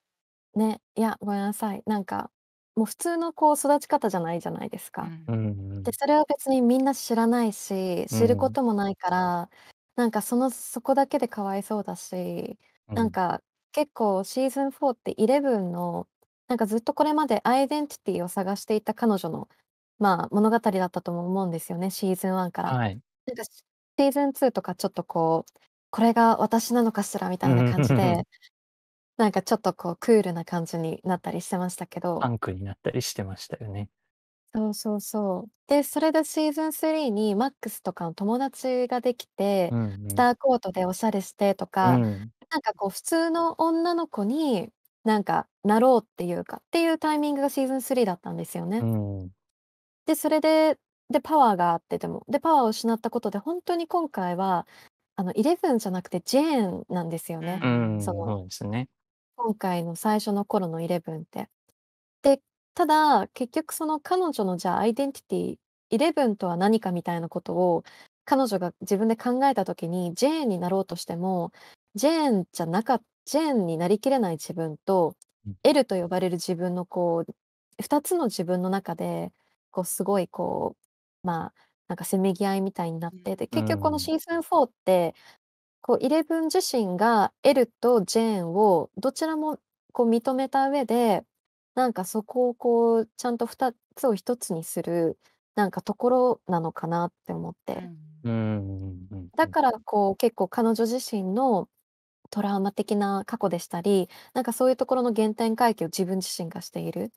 ね、いや、ごめんなさい。なんか、もう普通のこう育ち方じゃないじゃないですか。うんで、それを別にみんな知らないし、知ることもないから、なんかその、そこだけでかわいそうだし、うなんか結構シーズン4って11の、なんかずっとこれまでアイデンティティを探していた彼女の、まあ物語だったとも思うんですよね、シーズン1から。はい。なんかシシーズン2とかちょっとこうこれが私なのかしらみたいな感じで、なんかちょっとこうクールな感じになったりしてましたけど。パンクになったりしてましたよね。そうそうそう。で、それでシーズン3にマックスとかの友達ができて、うんスターコートでおしゃれしてとか、うん。なんかこう普通の女の子になんかなろうっていうか、っていうタイミングがシーズン3だったんですよね。うん。で、それで、で、パワーがあってでも、で、パワーを失ったことで、本当に今回はあの、ブンじゃなくてジェーンなんですよね。うん、その、そうですね。今回の最初の頃の11って。で、ただ、結局その彼女のじゃあアイデンティティ、11とは何かみたいなことを、彼女が自分で考えた時に、ジェーンになろうとしても、ジェーンじゃなかっジェーンになりきれない自分と、エルと呼ばれる自分のこう、2つの自分の中で、こうすごいこう、まあなんかせめぎ合いみたいになって、で、結局このシーズン4って、こうイレブン自身がエルとジェーンをどちらもこう認めた上で、なんかそこをこうちゃんと2つを1つにする、なんかところなのかなって思って。うんうんだからこう結構彼女自身のトラウマ的な過去でしたり、なんかそういうところの原点回帰を自分自身がしている。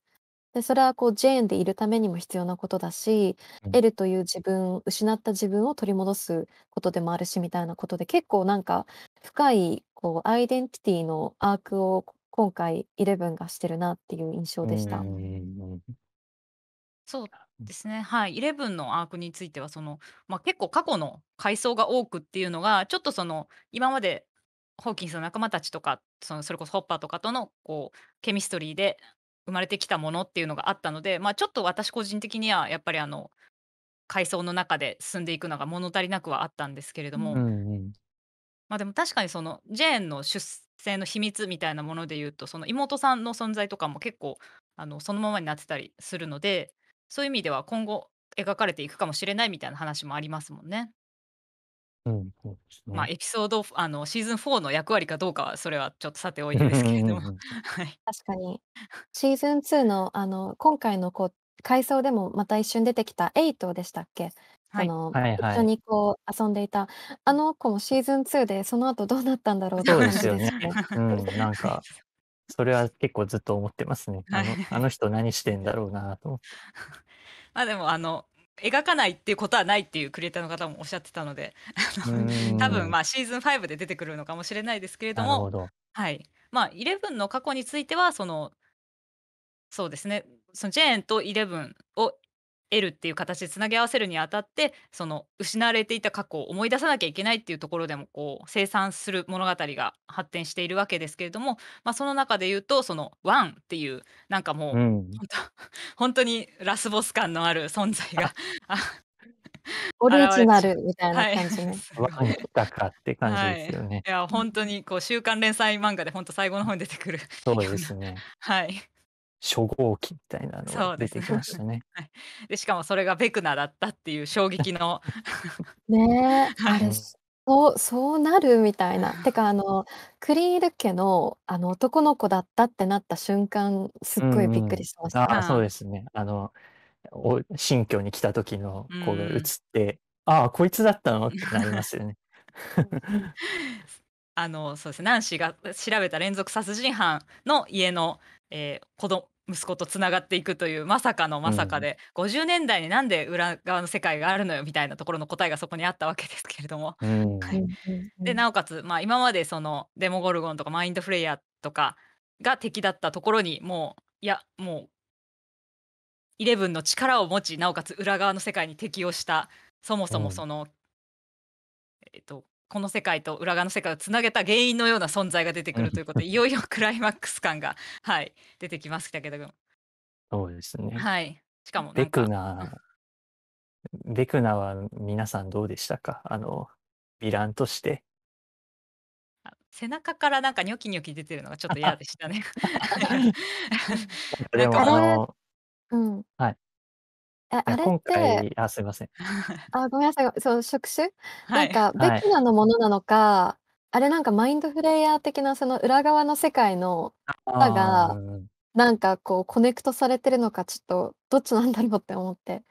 で、それはこうジェーンでいるためにも必要なことだし、うん。得という自分、失った自分を取り戻すことでもあるしみたいなことで、結構なんか深いこうアイデンティティのアークを今回イレブンがしてるなっていう印象でした。ーそうですね。はい。イレブンのアークについては、その、ま、結構過去の回想が多くっていうのが、ちょっとその、今までホーキンスの仲間たちとか、その、それこそホッパーとかとのこうケミストリーで生まれてきたものっていうのがあったので、まあ、ちょっと私個人的にはやっぱりあの階層の中で進んでいくのが物足りなくはあったんですけれどうも、んうん。まあ、でも確かにそのジェーンの出生の秘密みたいなもので言うとその妹さんの存在とかも結構あのそのままになってたりするのでそういう意味では今後描かれていくかもしれないみたいな話もありますもんね。うん、うまあ、エピソード、あの、シーズン4の役割かどうかは、それはちょっとさておいてんですけれども。はい。確かに。シーズン2の、あの、今回のこう、回想でもまた一瞬出てきたエイトでしたっけ？はの、はい一は緒い。にこう遊んでいた、あの子もシーズン2で、その後どうなったんだろうってそうですよね。うん、なんか、それは結構ずっと思ってますね。あはのあの人何してんだろうなと。ま、でも、あの描かないっていうことはないっていうクリエイターの方もおっしゃってたので多分まあシーズン5で出てくるのかもしれないですけれどもはいまあ11の過去についてはそのそうですねそのジェーンとイレブンを得るっていう形でつなぎ合わせるにあたってその失われていた過去を思い出さなきゃいけないっていうところでもこう生産する物語が発展しているわけですけれども、まあ、その中で言うとその「ワン」っていうなんかもう、うん、本当本当にラスボス感のある存在が オリジナルみたいな感じね。はい、ったかって感じですよね。はい、いや本当にこう週刊連載漫画で本当最後の方に出てくる。そうですね。はい。初号機みたいなのが出てきましたね。で、ねはい、しかもそれがベクナだったっていう衝撃のねえ、あれそうそうなるみたいな。てかあのクリール家のあの男の子だったってなった瞬間すっごいびっくりしました。うんうん、あそうですねあのお新居に来た時の子が映って、うん、ああこいつだったのってなりますよね。あのそうですねナンシーが調べた連続殺人犯の家のえー、子供息子とつながっていくというまさかのまさかで、うん、50年代になんで裏側の世界があるのよみたいなところの答えがそこにあったわけですけれども、うん、はい、でなおかつ、まあ、今までそのデモゴルゴンとかマインドフレイヤーとかが敵だったところにもういやもうイレブンの力を持ちなおかつ裏側の世界に適応したそもそもその、うん、えっとこの世界と裏側の世界をつなげた原因のような存在が出てくるということで、いよいよクライマックス感が、はい、出てきましたけども。そうですね。はい。しかもベクナベクナは皆さんどうでしたかあの、ヴィランとして。背中からなんかニョキニョキ出てるのがちょっと嫌でしたね。でもあの、うん、はい。え、あれっ今て回あ、すいません。あ、ごめんなさい、そう、職種 はなんかベはキナのものなのか、あれなんかマインドフレイヤー的なその裏側の世界の方が、なんかこうコネクトされてるのか、ちょっとどっちなんだろうって思って、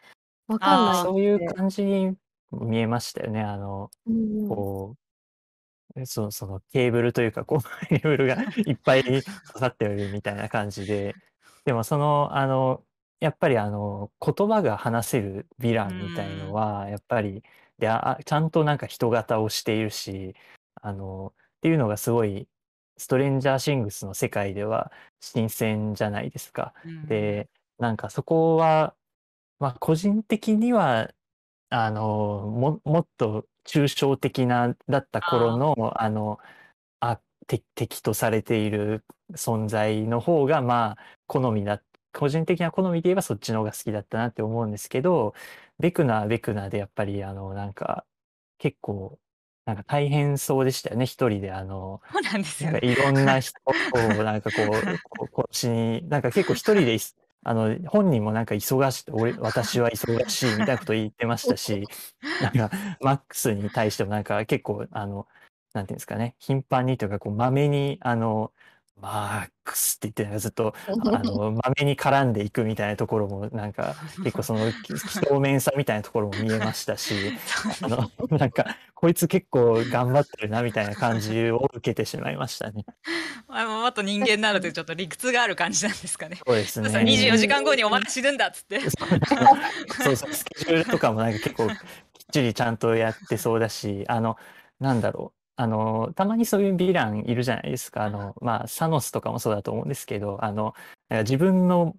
わかんないそういう感じに見えましたよね。あの、こう、え、そう、そのケーブルというか、こう ケーブルがいっぱい刺さってるみたいな感じで、でもその、あのやっぱりあの、言葉が話せるヴィランみたいのは、やっぱり、で、あちゃんとなんか人型をしているし、あの、っていうのがすごい、ストレンジャーシングスの世界では新鮮じゃないですか。で、なんかそこは、ま、個人的には、あの、ももっと抽象的なだった頃あ。の、あの、あ、敵とされている存在の方が、まあ、好みだった。個人的な好みで言えばそっちの方が好きだったなって思うんですけど、ベクナーベクナーでやっぱりあのなんか、結構、なんか大変そうでしたよね、一人であの、そうなんですよね。いろんな人を なんかこう、ここちに、なんか結構一人でいすあの本人もなんか忙しい、私は忙しいみたいなこと言ってましたし、なんかマックスに対してもなんか結構あの、なんていうんですかね、頻繁にというかこうまめにあのマックスって言ってなんかずっとあの 豆に絡んでいくみたいなところもなんか結構その几帳面さみたいなところも見えましたし あの なんかこいつ結構頑張ってるなみたいな感じを受けてしまいましたね。あももっと人間なのでちょっと理屈がある感じなんですかね。そうですね。24時間後にお前死ぬんだっつって。そうそうスケジュールとかもなんか結構きっちりちゃんとやってそうだしあのなんだろうあの、たまにそういうヴィランいるじゃないですか。あの、まあ、サノスとかもそうだと思うんですけど、あの、なんか自分の、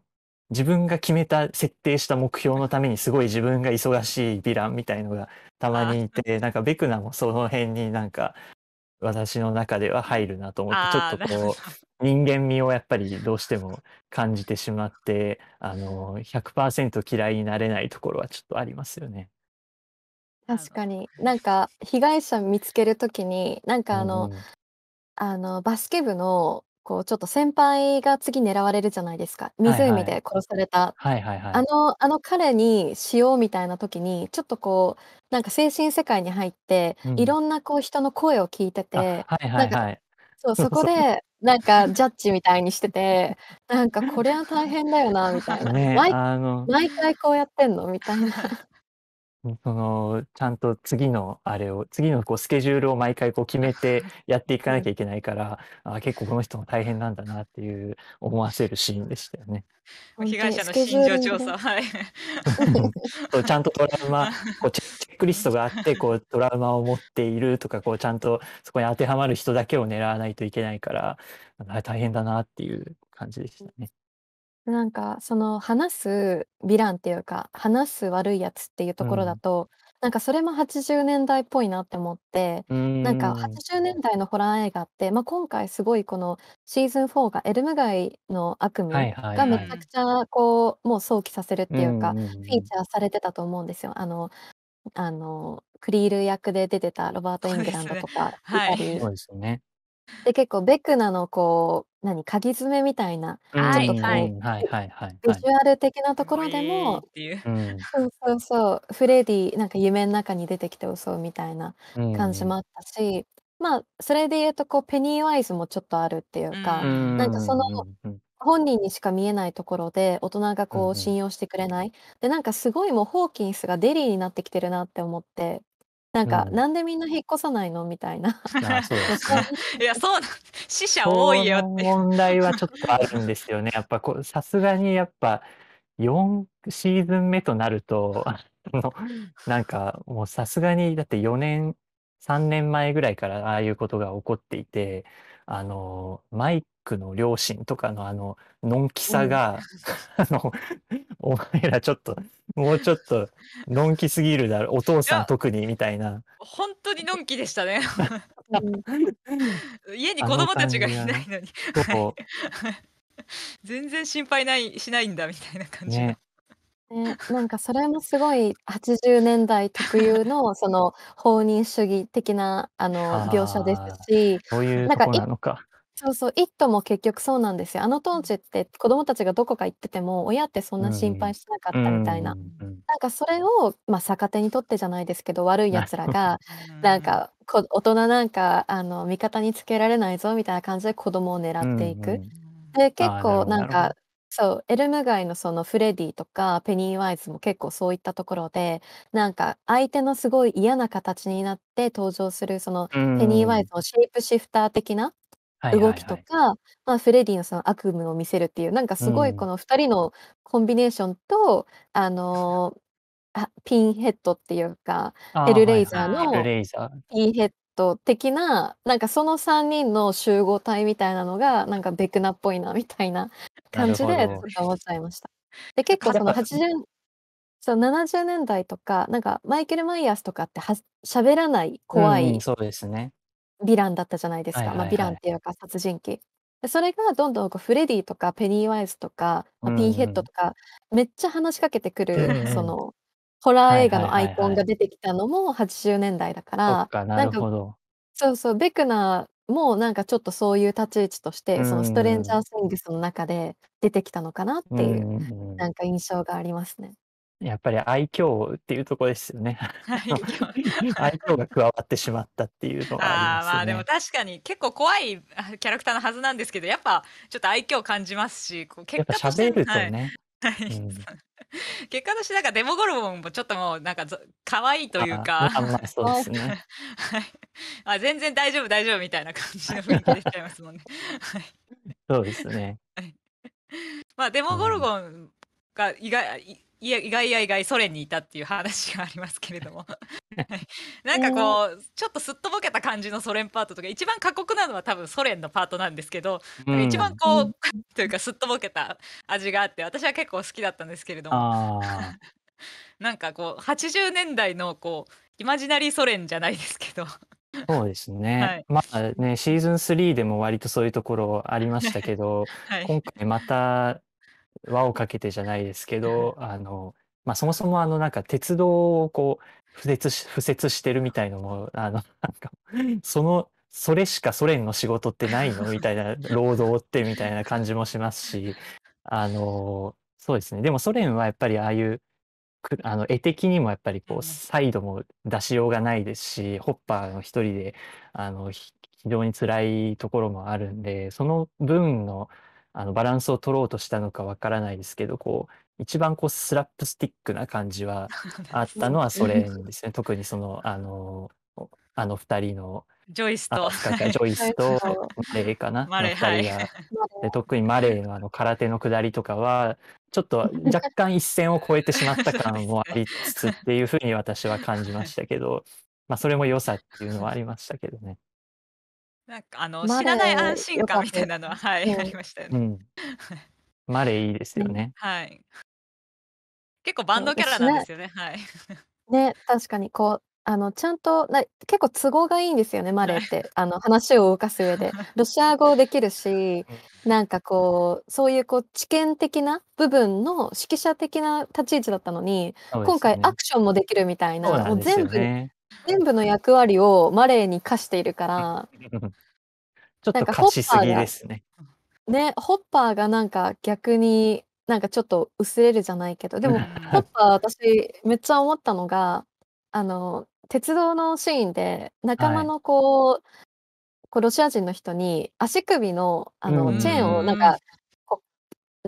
自分が決めた、設定した目標のためにすごい自分が忙しいヴィランみたいのがたまにいて、なんかベクナもその辺になんか私の中では入るなと思って、ちょっなるとこう、人間味をやっぱりどうしても感じてしまって、あの、100%嫌いになれないところはちょっとありますよね。確かに。なんか、被害者見つけるときに、なんかあの、ん。あの、バスケ部の、こう、ちょっと先輩が次狙われるじゃないですか。湖で殺された。あの、あの彼にしようみたいな時に、ちょっとこう、なんか精神世界に入って、ういろんなこう人の声を聞いてて、なんか、そう、そこ で、なんかジャッジみたいにしてて、なんかこれは大変だよな、みたいな。ね毎毎回こうやってんのみたいな。そのちゃんと次のあれを次のこうスケジュールを毎回こう決めて やっていかなきゃいけないから、あ結構この人も大変なんだなっていう思わせるシーンでしたよね。被害者の心情調査、はい、そうちゃんとトラウマこうチェックリストがあって こうトラウマを持っているとかこうちゃんとそこに当てはまる人だけを狙わないといけないから大変だなっていう感じでしたね。なんかその話すヴィランっていうか、話す悪いやつっていうところだん。と、なんかそれも80年代っぽいなって思って、うなんか80年代のホラー映画って、ま、今回すごいこのシーズン4がエルム街の悪夢がめちゃくちゃこう、もう想起させるっていうか、うんうフィーチャーされてたと思うんですよ。あのあのクリール役で出てたロバート・イングランドとかいはたい。りそうですね。で、結構ベクナのこう何、鍵爪みたいな、うんちょっとはこい。う、はいはいビジュアル的なところでも う。ん。そうそうフレディ、なんか夢の中に出てきて襲うみたいな感じもあったし、まあ、それで言うと、こう、ペニーワイズもちょっとあるっていううか、んなんかその、うん本人にしか見えないところで、大人がこう信用してくれない。で、なんかすごいもうホーキンスがデリーになってきてるなって思って。なんうか、ん。なんでみんな引っ越さないのみたいな。いや、そうな死者多いよって。問題はちょっとあるんですよね。やっぱこう、さすがにやっぱ4シーズン目となると、なんかもうさすがにだって4年、3年前ぐらいからああいうことが起こっていて、あの、毎クの両親とかのあの、のんきさが、あの、お前らちょっと、もうちょっと、のんきすぎるだろ、お父さん特にみたいな。本当にのんきでしたね。家に子供たちがいないのに。の全然心配ないしないんだみたいな感じ。ねね、なんかそれもすごい80年代特有のその放任主義的なあの描写ですしそういうとこなのかそうそう、イットも結局そうなんですよ。あの当時って子供たちがどこか行ってても、親ってそんな心配しなかったみたいな。うん、なんかそれを、ま、逆手にとってじゃないですけど、悪いやつ奴らが、なんか、こ大人なんか、あの、味方につけられないぞみたいな感じで子供を狙っていんうく。ん。で、結構なんか、そう、エルム街のそのフレディとかペニーワイズも結構そういったところで、なんか相手のすごい嫌な形になって登場する、そのペニーワイズのシェイプシフター的なはい動はいきはとい。か、まあ、フレディのその悪夢を見せるっていう、なんかすごいこの2人のコンビネーションと、あの、あ、ピンヘッドっていうか、エルレイザーのピンヘッド的な、なんかその3人の集合体みたいなのが、なんかベクナっぽいなみたいな 感じで、ちょど。っと思っちゃいました。で、結構そのははそう、70年代とか、なんかマイケル・マイヤースとかってはしゃべらない怖んうん、いそうですね。ヴィランだったじゃないですはいか。ま、はヴィランっていうか、殺人鬼。で、それがどんどんこうフレディとかペニーワイズとか、うま、ピンヘッドとか、めっちゃ話しかけてくうんる、うその、ホラー映画のアイコンが出てきたのも80年代だかそっら、か、ななんるかほど。そうそう、ベクナーもなんかちょっとそういう立ち位置としうて、そのストレンジャースイングスの中で出てきたのかなっていうんう、うんなん。か印象がありますね。やっぱり愛嬌っていうとこですよね。愛嬌が加わってしまったっていうのはありまあでも確かに結構怖いキャラクターのはずなんですけど、やっぱちょっと愛嬌感じますし、こう結果として、喋るとね、はい。結果としてなんかデモゴルゴンもちょっともうなんか可愛いというか、あ、まあそうで はい。あ、全然大丈夫大丈夫みたいな感じの雰囲気出ちゃいますもんね。はい。そうですね。はい。まあデモゴルゴンが意外いいや意外や意外ソ連にいたっていう話がありますけれども なんかこうちょっとすっとぼけた感じのソ連パートとか一番過酷なのは多分ソ連のパートなんですけど、うん、一番こう、うん、というかすっとぼけた味があって私は結構好きだったんですけれども なんかこう80年代のこうイマジナリーソ連じゃないですけどそうですね、はい、まあねシーズン3でも割とそういうところありましたけど、はい、今回また輪をかけてじゃないですけど、あの、まあ、そもそもあのなんか鉄道をこう、敷設し、敷設してるみたいのも、あの、なんか、その、それしかソ連の仕事ってないのみたいな、労働ってみたいな感じもしますし、あの、そうですね。でもソ連はやっぱりああいう、あの、絵的にもやっぱりこう、サイドも出しようがないですし、ホッパーの一人で、あの、非常に辛いところもあるんで、その分の、あのバランスを取ろうとしたのかわからないですけど、こう、一番こうスラップスティックな感じは あったのはそれですね。特にその、あの、あの2人の、ジョイスと、ジョイスとマレーかな、マのレー、2人が、で、特にマレーのあの空手の下りとかは、ちょっと若干一線を越えてしまった感もありつつっていうふうに私は感じましたけど、ま、それも良さっていうのはありましたけどね。なんかあの、マ知らない安心感みたいなのは、はい、ありましたよね。うん。マレーいいですよね。はい。結構バンドキャラなんですよね、はい。ね、確かにこう、あの、ちゃんと、な結構都合がいいんですよね、マレーって。あの、話を動かす上で。ロシア語できるし、なんかこう、そういうこう知見的な部分の指揮者的な立ち位置だったのに、そ今回アクションもできるみたいそうな、なもう全部全部の役割をマレーに課しているから ちょっと貸しすぎですね。ねホッパーがなんか逆になんかちょっと薄れるじゃないけどでもホッパー私めっちゃ思ったのがあの鉄道のシーンで仲間のこう、はい、こうロシア人の人に足首のあのチェーンをなんか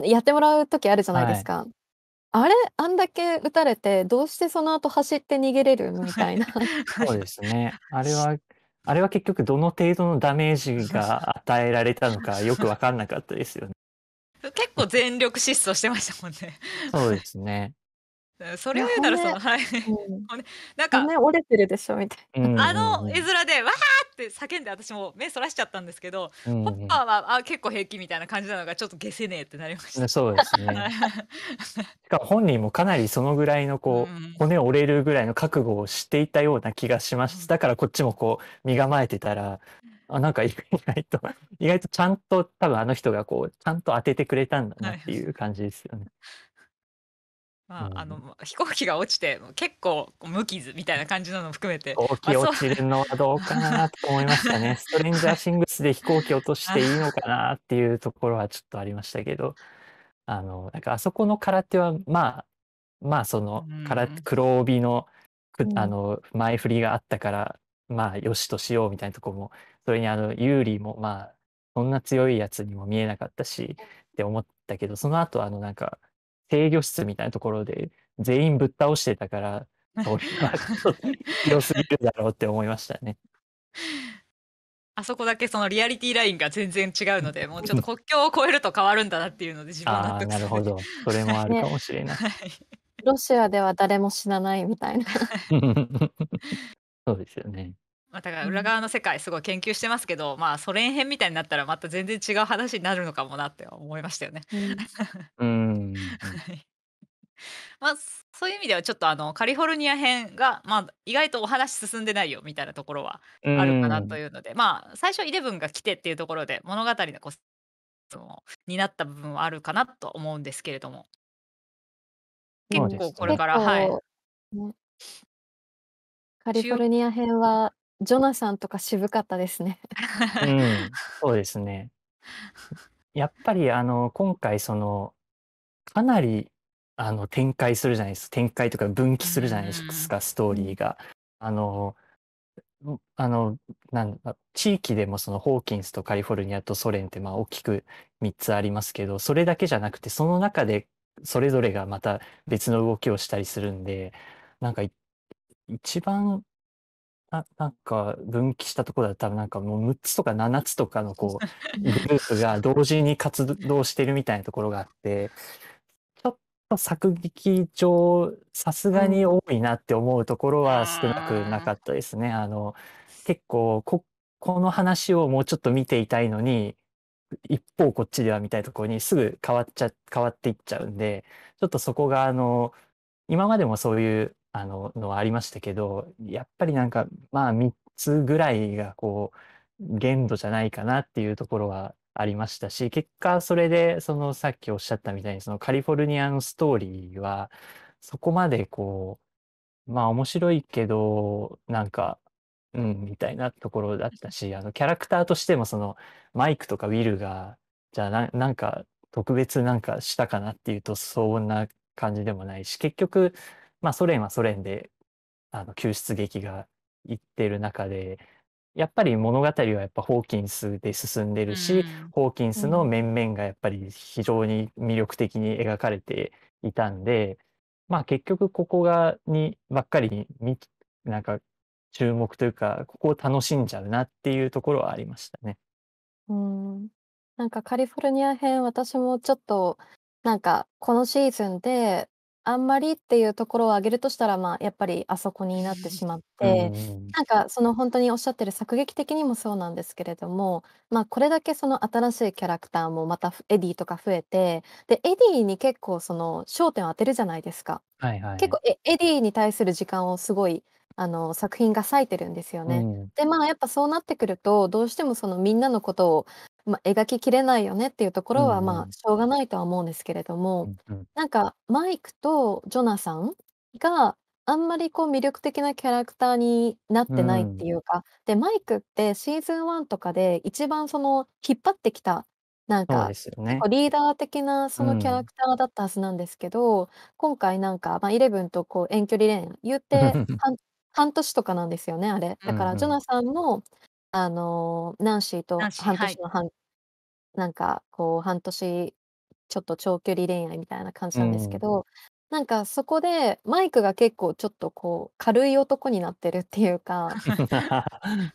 やってもらう時あるじゃないですか。はいあれ、あんだけ打たれて、どうしてその後走って逃げれるみたいな。そうですね。あれは、あれは結局どの程度のダメージが与えられたのかよく分かんなかったですよね。結構全力疾走してましたもんね。そうですね。それを言うならその、はい。うん、なんか、ね、折れてるでしょみたいな。あの絵面で、わって叫んで私も目そらしちゃったんですけど、うんうん、ホッパーはあ結構平気みたいな感じなのがちょっと下せねえってなりましたそうですね しかも本人もかなりそのぐらいのこう、うん、骨折れるぐらいの覚悟をしていたような気がしました、うん、だからこっちもこう身構えてたらあなんか 意外と意外とちゃんと多分あの人がこうちゃんと当ててくれたんだなっていう感じですよね。はいまあ、あの飛行機が落ちて結構無傷みたいな感じなのを含めて飛行機落ちるのはどうかなと思いましたね ストレンジャーシングスで飛行機落としていいのかなっていうところはちょっとありましたけどあのなんかあそこの空手はまあまあその空、黒帯のあの前振りがあったからまあよしとしようみたいなとこもそれにあの有利もまあそんな強いやつにも見えなかったしって思ったけどその後あのなんか制御室みたいなところで全員ぶっ倒してたから、広すぎるだろうって思いましたね。あそこだけそのリアリティラインが全然違うので、もうちょっと国境を越えると変わるんだなっていうので自分は納得する。なるほど。それもあるかもしれない。ね い、ロシアでは誰も死なないみたいな。そうですよね。まあ、だから裏側の世界すごい研究してますけど、うん、まあソ連編みたいになったらまた全然違う話になるのかもなって思いましたよね。まあそういう意味ではちょっとあのカリフォルニア編が、まあ、意外とお話進んでないよみたいなところはあるかなというので、うん、まあ最初イレブンが来てっていうところで物語のこになった部分はあるかなと思うんですけれども結構これから、はい、カリフォルニア編はジョナサンとか渋かったですね。うん、そうですね。やっぱりあの今回そのかなりあの展開するじゃないですか展開とか分岐するじゃないですか、うん、ストーリーが。あのあのなん地域でもそのホーキンスとカリフォルニアとソ連ってまあ大きく3つありますけどそれだけじゃなくてその中でそれぞれがまた別の動きをしたりするんでなんか一番ななんか分岐したところだったらなんかもう6つとか7つとかのこうグループが同時に活動してるみたいなところがあってちょっと作劇上さすがに多いなって思うところは少なくなかったですね。あの結構ここの話をもうちょっと見ていたいのに一方こっちではみたいなところにすぐ変わっちゃ変わっていっちゃうんでちょっとそこがあの今までもそういうあの、のはありましたけど、やっぱりなんか、まあ、3つぐらいがこう、限度じゃないかなっていうところはありましたし、結果それで、そのさっきおっしゃったみたいに、そのカリフォルニアのストーリーは、そこまでこう、まあ、面白いけど、なんか、うん、みたいなところだったし、あの、キャラクターとしてもその、マイクとかウィルが、じゃあ、ななんか、特別なんかしたかなっていうと、そんな感じでもないし、結局、まあ、ソ連はソ連であの救出劇がいってる中でやっぱり物語はやっぱホーキンスで進んでるし、うん、ホーキンスの面々がやっぱり非常に魅力的に描かれていたんで、まあ結局ここがにばっかりになんか注目というかここを楽しんじゃうなっていうところはありましたね。うん、なんかカリフォルニア編私もちょっとなんかこのシーズンであんまりっていうところを挙げるとしたら、まあ、やっぱりあそこになってしまっうて、ん。なんかその本当におっしゃってる作劇的にもそうなんですけれども、まあ、これだけその新しいキャラクターもまたエディとか増えて、で、エディに結構その焦点を当てるじゃないですか。はいは結構エエディに対する時間をすごいあの作品が咲いてるんですようね。ん。でまあやっぱそうなってくるとどうしてもそのみんなのことを、ま、描ききれないよねっていうところはんまあしょうがないとは思うんですけれどうもんうん。なんかマイクとジョナサンがあんまりこう魅力的なキャラクターになってないっていうかでマイクってシーズン1とかで一番その引っ張ってきたなんかね。リーダー的なそのキャラクターだったはずなんですけど今回なんか、ま、イレブンとこう遠距離恋言って半 半年とかなんですよね、あれ。だから、ジョん。ナサンも、あの、ナンシーと半は年い。のなんか、こう、半年ちょっと長距離恋愛みたいな感じなんですけん。ど、なんかそこでマイクが結構ちょっとこう、軽い男になってるっていうか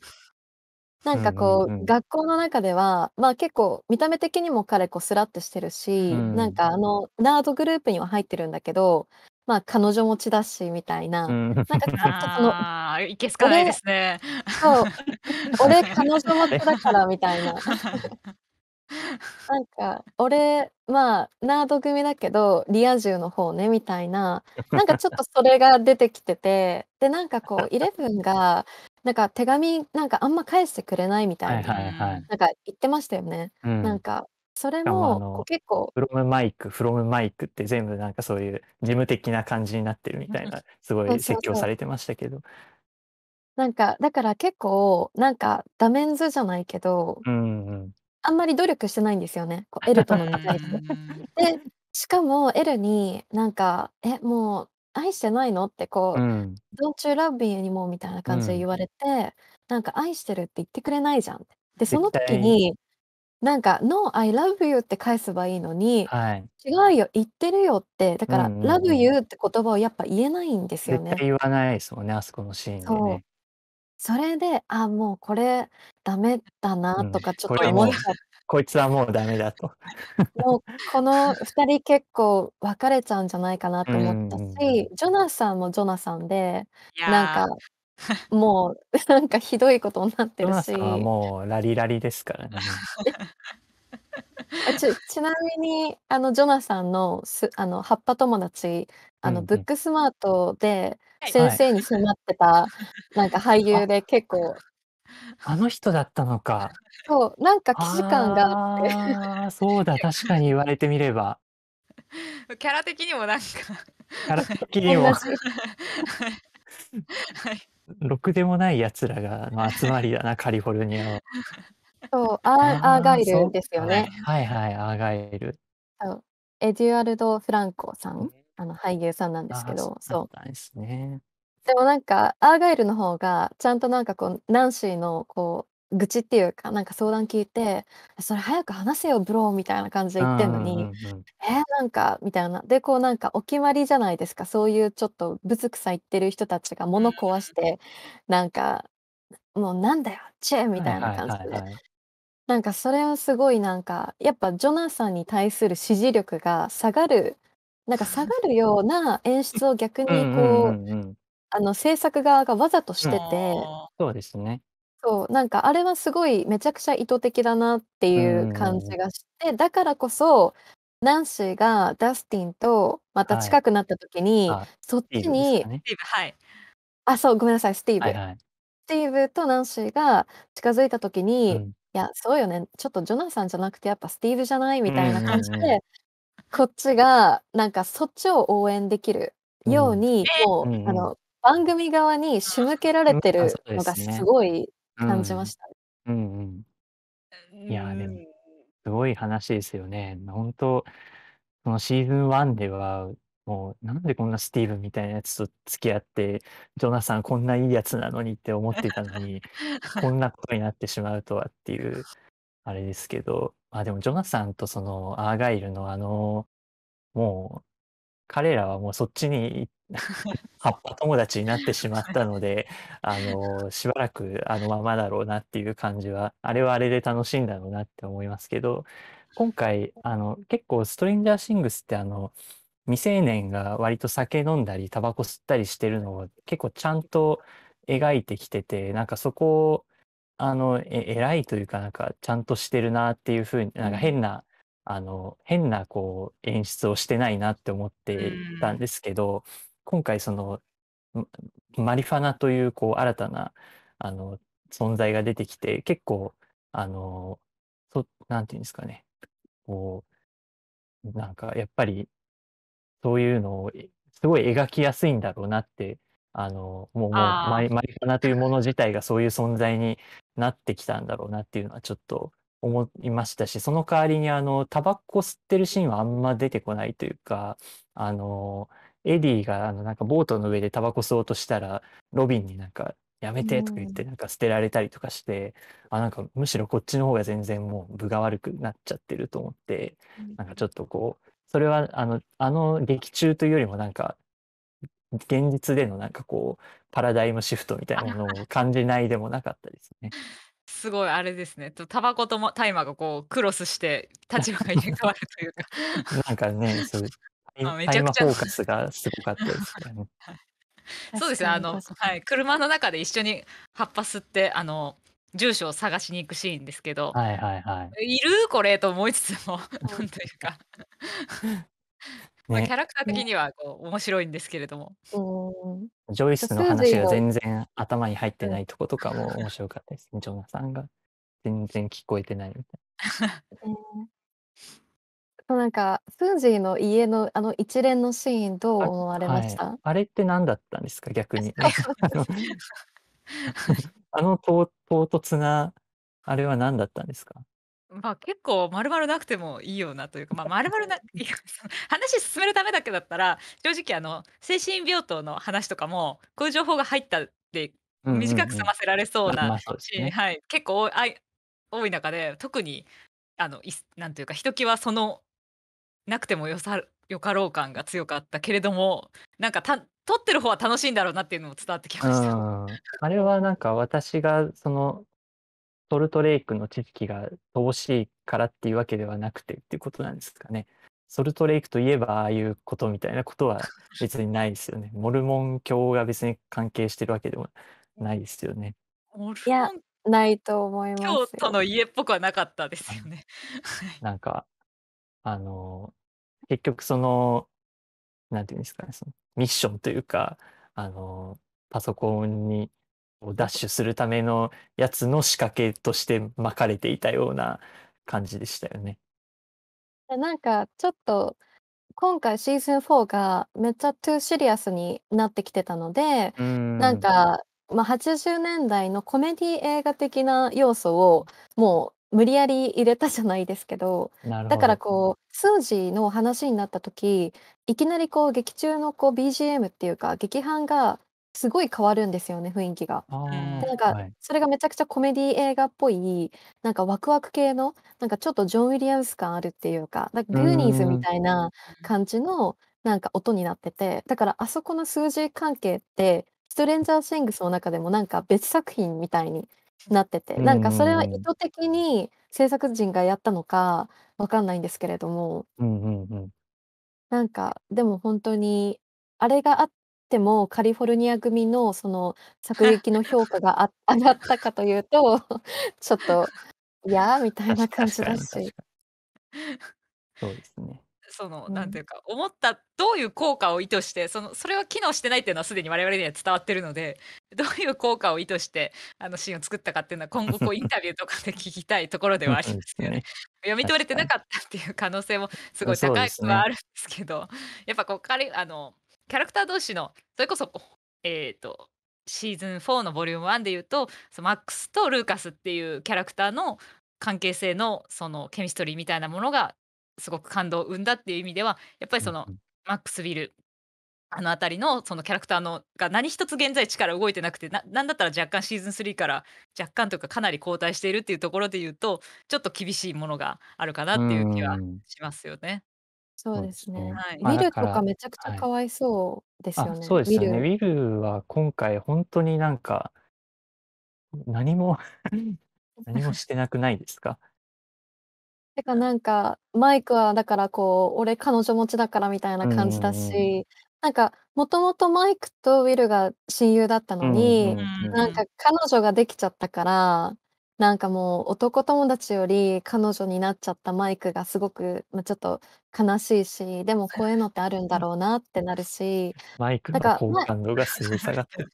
なんかうんこうう、ん。学校の中では、ま、結構見た目的にも彼こうスラッとしてるうし、なん。かあの、ナードグループには入ってるんだけどまあ、彼女持ちだしみたいな、うん、なんかちょっとそのあーいけすかないですね。そう 俺彼女持ちだからみたいな。なんか俺まあナード組だけどリア充の方ねみたいななんかちょっとそれが出てきててでなんかこう イレブンがなんか手紙なんかあんま返してくれないみたいな、はいはい、なんか言ってましたよね、うん、なんかそれもも、結構フロムマイク、フロムマイクって全部なんかそういう事務的な感じになってるみたいな、すごい説教されてましたけど。なんか、だから結構、なんか、ダメンズじゃないけどうんうん。あんまり努力してないんですよね、こう、エルとのう見たいで、しかもエルになんか、「え、もう愛してないの？」ってうこん。う、「Don't you love me anymore」みたいな感じで言われて、なんか「愛してるって言ってくれないじゃん」って。で、その時になんか「No, I love you」って返せばいいのにはい。「違うよ、言ってるよ」ってだから love you」って言葉をやっぱ言えないんですよ絶対ね。言わないですもんね、あそこのシーンでそう。ね。それで、あ、もうこれダメだなとかちょっと思っもう、ちゃこいつはもうダメだと。もうこの2人結構別れちゃうんじゃないかなと思ったうん。し、ジョナサンもジョナサンで、なんかもうなんかひどいことになってるし。もうラリラリですからね。ちちなみに、あのジョナサンの、すあの葉っぱ友達、あのんブックスマートで先生に迫ってた、なんか俳優で結構あの人だったのか。そう、なんか既視感があって。あそうだ、確かに言われてみれば。キャラ的にもなんか。キャラ的にも。ろくでもないやつらがの集まりだな カリフォルニアそうアーアーガイルですよね。はいはいアーガイル。エデュアルド・フランコさんあの俳優さんなんですけどそうなんですね。でもなんかアーガイルの方がちゃんとなんかこうナンシーのこう愚痴っていうか、なんか相談聞いて、「それ早く話せよブロ」ー」みたいな感じで言ってんのに、うんうん。「え、なんか」みたいな。で、こうなんかお決まりじゃないですか。そういうちょっとぶつくさ言ってる人たちが物壊して、なんか、「もうなんだよ、チェ」みはいたいなはい感じはいで。はい。なんかそれはすごいなんか、やっぱジョナサンに対する支持力が下がる、なんか下がるような演出を逆にうこう、んうんうん。あの、制作側がわざとしててそうですね。そう、なんかあれはすごいめちゃくちゃ意図的だなっていう感じがして、だからこそ、ナンシーがダスティンとまた近くなった時に、そっスティーちブにね。あ、そう、ごめんなさい、スティーはブ。いはい。スティーブとナンシーが近づいた時うに、ん。いや、そうよね、ちょっとジョナサンじゃなくてやっぱスティーブじゃないみたいな感じうん。で、こっちがなんかそっちを応援できるように、もうあの番組側に仕向けられてるのがすごい感じましたね。うんうん。ういや、でも、すごい話ですよね。本当、そのシーズン1では、もうなんでこんなスティーブンみたいなやつと付き合って、ジョナサンこんないいやつなのにって思ってたのに、こんなことになってしまうとはっていう、あれですけど、ま、でもジョナサンとそのアーガイルのあの、もう、彼らはもうそっちに行っ 葉っぱ友達になってしまったので、あの、しばらくあのままだろうなっていう感じは、あれはあれで楽しいんだろうなって思いますけど、今回、あの、結構ストレンジャーシングスってあの、未成年が割と酒飲んだり、タバコ吸ったりしてるのを結構ちゃんと描いてきてて、なんかそこを、あの、え偉いというか、なんかちゃんとしてるなっていううに、うなんか変な、あの、変なこう演出をしてないなって思ってたんん。ですけど今回その、マリファナというこう新たな、あの、存在が出てきて、結構、あの、そなんていうんですかね、こう、なんかやっぱり、そういうのをすごい描きやすいんだろうなって、あの、もうもうマリマリファナというもの自体がそういう存在になってきたんだろうなっていうのはちょっと思いましたし、その代わりにあの、タバコ吸ってるシーンはあんま出てこないというか、あのエディがあのなんかボートの上でタバコ吸おうとしたら、ロビンになんかやめてとか言ってなんか捨てられたりとかして、あ、なんかむしろこっちの方が全然もう分が悪くなっちゃってると思って、うなんかちょっとこう、それはあの、あの劇中というよりもなんか、現実でのなんかこう、パラダイムシフトみたいなものを感じないでもなかったですね。すごいあれですね。とタバコとも大麻がこうクロスして立場が入れ替わるというか。なんかね、そうあめちゃくちゃ。フォーカスがすごかったですね。そうですね。あの、はい、車の中で一緒に葉っぱ吸って、あの、住所を探しに行くシーンですけど、はいはいはい。いるこれと思いつつも、なんというか ね、キャラクター的にはこう、ね、面白いんですけれども、ジョイスの話が全然頭に入ってないとことかも面白かったです、ね、ジョナさんが全然聞こえてないみたいな。そうなんか、スージーの家のあの一連のシーンどう思われました？あれって何だったんですか？逆に。あのあ唐突な、あれは何だったんですか？ま、あ結構まるまるなくてもいいようなというか、ま、あまるまるな話進めるためだけだったら、正直あの、精神病棟の話とかも、こういう情報が入ったって短く済ませられそうなま、シーンね。はい、結構多い多い中で、特にあの、いすなんというか、ひときわそのなくてもよさよかろう感が強かったけれどもなんかた撮ってる方は楽しいんだろうなっていうのも伝わってきました。あれはなんか私がそのトルトレイクの知識が乏しいからっていうわけではなくてっていうことなんですかね。ソルトレイクといえばああいうことみたいなことは別にないですよね。モルモン教が別に関係してるわけでもないですよね。いやないと思います。京都の家っぽくはなかったですよね。なんかあの、結局その、なんていうんですかね、そのミッションというか、あの、パソコンに、をダッシュするためのやつの仕掛けとして巻かれていたような感じでしたよね。でなんかちょっと今回シーズン4がめっちゃトゥーシリアスになってきてたのでうなんか、ま、80年代のコメディ映画的な要素をもう無理やり入れたじゃないですけど、なるだからこう、数字の話になった時、いきなりこう劇中のこう BGM っていうか、劇伴がすごい変わるんですよね、雰囲気が。で、なんかそれがめちゃくちゃコメディ映画っぽい、なんかワクワク系の、なんかちょっとジョン・ウィリアムス感あるっていうか、なんかグーニーズみたいな感じのなんか音になってて、だからあそこの数字関係って、ストレンジャー・シングスの中でもなんか別作品みたいになってて、なんかそれは意図的に制作陣がやったのかわかんないんですけれども。うんうんうん。なんか、でも本当に、あれがあってもカリフォルニア組のその作劇の評価があ上がったかというと、ちょっと、いや、みたいな感じだし。そうですね。その、うん、なんていうか、思った、どういう効果を意図して、その、それは機能してないっていうのはすでに我々には伝わってるので、どういう効果を意図して、あのシーンを作ったかっていうのは、今後こう、インタビューとかで聞きたいところではありますよね。読み取れてなかったっていう可能性もすごい高いはあるんですけど、ね、やっぱこう、彼、あの、キャラクター同士の、それこそ、えっ、ー、と、シーズン4のボリューム1でいうと、マックスとルーカスっていうキャラクターの関係性のそのケミストリーみたいなものがすごく感動を生んだっていう意味ではやっぱりその、うん、マックス・ウィルあの辺りのそのキャラクターのが何一つ現在地から動いてなくてな何だったら若干シーズン3から若干というかかなり後退しているっていうところで言うとちょっと厳しいものがあるかなっていう気はしますよね。そうですね。はい、ウィルとかめちゃくちゃかわいそうですよね。はい、そうですね。ウィルは今回本当になんか何も 何もしてなくないですかてかなんか、マイクはだからこう、俺彼女持ちだからみたいな感じだうん。し、なんかもともとマイクとウィルが親友だったのに、うん。なんか彼女ができちゃったから、なんかもう男友達より彼女になっちゃったマイクがすごく、ま、ちょっと悲しいし、でもこういうのってあるんだろうなってなるし、マイクの好感度がすごい下がってる。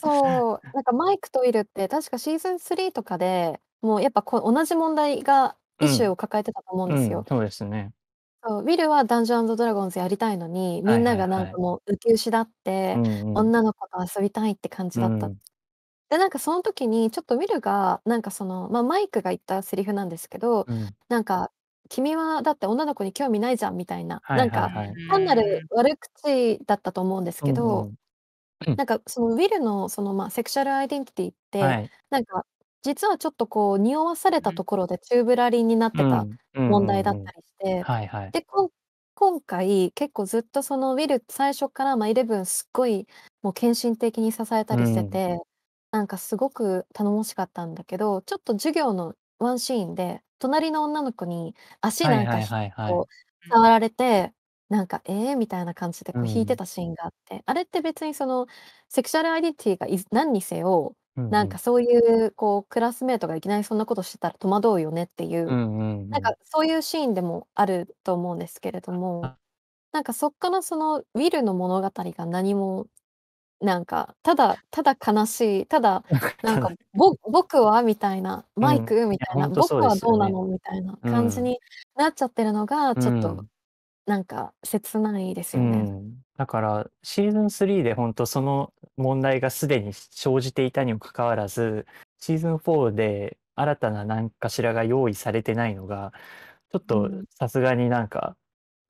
そう、なんかマイクとウィルって確かシーズン3とかで、もうやっぱこ同じ問題がうイシューを抱えてたと思うんですん、よ。そうですね。そう、ウィルはダンジョンドラゴンズやりたいのに、みんながなんかもうウキウシだっうて、んうん。女の子と遊びたいって感じだった。ん。で、なんかその時にちょっとウィルが、なんかその、ま、マイクが言ったセリフなんですけど、うん。なんか「君はだって女の子に興味ないじゃん」みたいな、はないんはいかはい。単なる悪口だったと思うんですうけんうど、ん。なんかそのウィルのその、ま、セクシャルアイデンティティっはて、い。なんか実はちょっとこう匂わされたところで宙ぶらりんになってた問題だったりして、はいはい。で、こ今回結構ずっとそのウィル、最初から、ま、イレブンすっごいもう献身的に支えたりしてん。て、なんかすごく頼もしかったんだけど、ちょっと授業のワンシーンで、隣の女の子に足なんかはいはいはい。触られて、なんか「ええ」みたいな感じでこう引いてたシーンがあって、あれって別にそのセクシュアルアイデンティティがい何にせよなんかそういうこうクラスメートがいきなりそんなことしてたら戸惑うよねっていう、うんうんうなんかそういうシーンでもあると思うんですけれども、なんかそっからそのウィルの物語が何も、なんか、ただただ悲しい、ただなんかぼ僕はみたいな、マイクみたいなん僕はどうなのみたいな感じになっちゃってるのがちょっとなんか切ないですよね。ん、だからシーズン3で本当その問題がすでに生じていたにもかかわらずシーズン4で新たな何かしらが用意されてないのがちょっとさすがになんか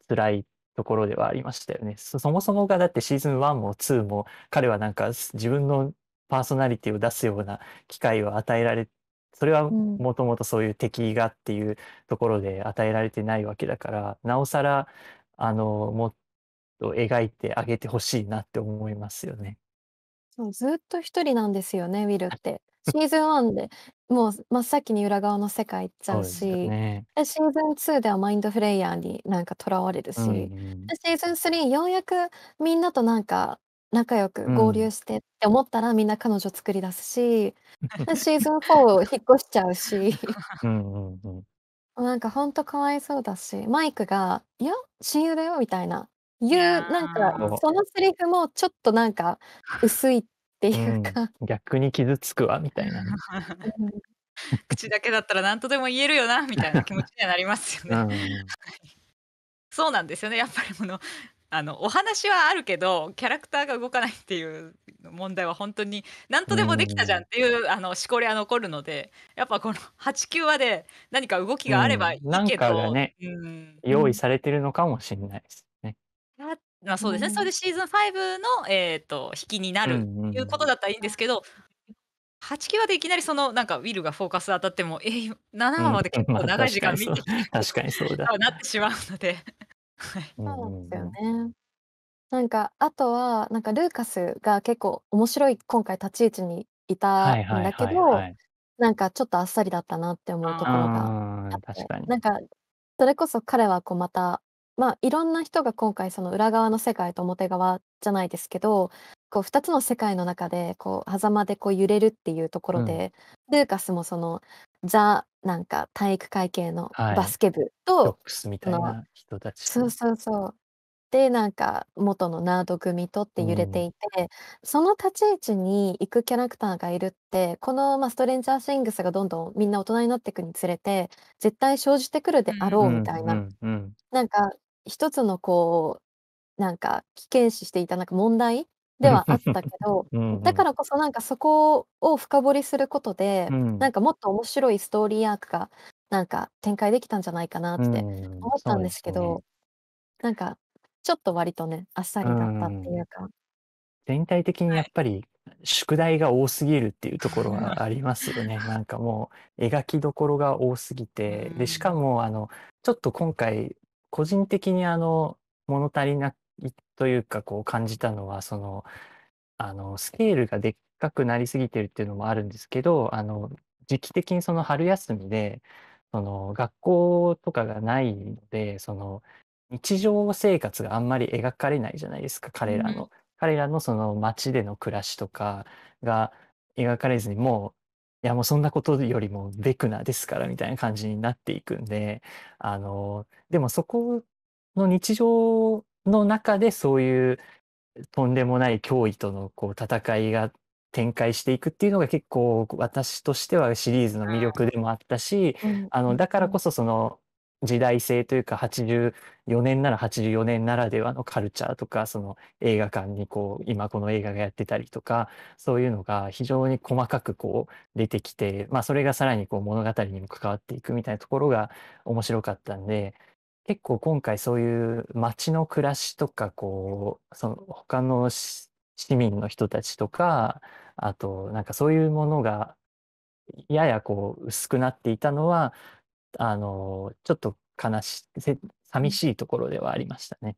辛いところではありましたよね。そそもそもがだってシーズン1も2も彼はなんか自分のパーソナリティを出すような機会を与えられてそれはもともとそういう敵がっていうところで与えられてないわけだから、なおさら、あの、もっと描いてあげてほしいなって思いますよね。そう、ずっと一人なんですよね、ウィルって。シーズン1でもう真っ先に裏側の世界行っちゃううし、ね。シーズン2ではマインドフレイヤーになんか囚われるうし、んうん。シーズン3ようやくみんなとなんか仲良く合流してって思ったらみんな彼女作り出すし、シーズン4引っ越しちゃうし。うんうんうん。なんかほんとかわいそうだし、マイクが「いや、親友だよ」みたいな、言う、なんかそのセリフもちょっとなんか薄いってういうん、か。逆に傷つくわみたいなね。口だけだったら何とでも言えるよなみたいな気持ちにはなりますよね。うん。そうなんですよね、やっぱりのあのお話はあるけどキャラクターが動かないっていう問題は本当に何とでもできたじゃんっていう、あのしこりは残るのでやっぱこの89話で何か動きがあればいいけど、うん、なんかね、うん、用意されてるのかもしれないですね。まあそうですね、それでシーズン5の、えーと、引きになるっていうことだったらいいんですけど、8 9話でいきなりそのなんかウィルがフォーカス当たってもえー、7話まで結構長い時間見て、うんまあ、確かにそうだなってしまうのではい。そうなんですよね。なんか、あとは、なんかルーカスが結構面白い今回立ち位置にいたんだけど、なんかちょっとあっさりだったなって思うところがあ確かに。なんか、それこそ彼はこうまた、まあ、いろんな人が今回その裏側の世界と表側じゃないですけど、こう2つの世界の中でこう狭間でこう揺れるっていうとこうろん。で、ルーカスもそのザ・なんか体育会系のバスケ部ロッと、クスみそたいな人たちそうそうそう。で、なんか元のナード組とって揺れていて、その立ち位置に行くキャラクターがいるって、この、ま、ストレンジャーシングスがどんどんみんな大人になっていくにつれて、絶対生じてくるであろうみたいうなん。うん。なんか、一つのこう、なんか危険視していたなんか問題ではあったけど うんうん、だからこそなんかそこを深掘りすることで、うん、なんかもっと面白いストーリーアークがなんか展開できたんじゃないかなって思ったんですけど、うんね、なんかちょっと割とねあっさりだったっていうか。うん、全体的にやっぱり宿題が多すぎるっていうところがありますよね。なんかもう描きどころが多すぎて、でしかもあのちょっと今回個人的にあの物足りないというか、こう感じたのは、その、あの、スケールがでっかくなりすぎてるっていうのもあるんですけど、あの、時期的にその春休みで、その学校とかがないので、その日常生活があんまり描かれないじゃないですか、彼らん。の。彼らのその街での暮らしとかが描かれずに、もう、いやもうそんなことよりもデクナですからみたいな感じになっていくんで、あの、でもそこの日常の中でそういうとんでもない脅威とのこう戦いが展開していくっていうのが結構私としてはシリーズの魅力でもあったし、うん、あのだからこそその時代性というか84年なら84年ならではのカルチャーとかその映画館にこう今この映画がやってたりとかそういうのが非常に細かくこう出てきて、まあ、それがさらにこう物語にも関わっていくみたいなところが面白かったんで結構今回そういう街の暮らしとか、こう、その他の市民の人たちとか、あとなんかそういうものが、ややこう薄くなっていたのは、あの、ちょっと悲しい、寂しいところではありましたね。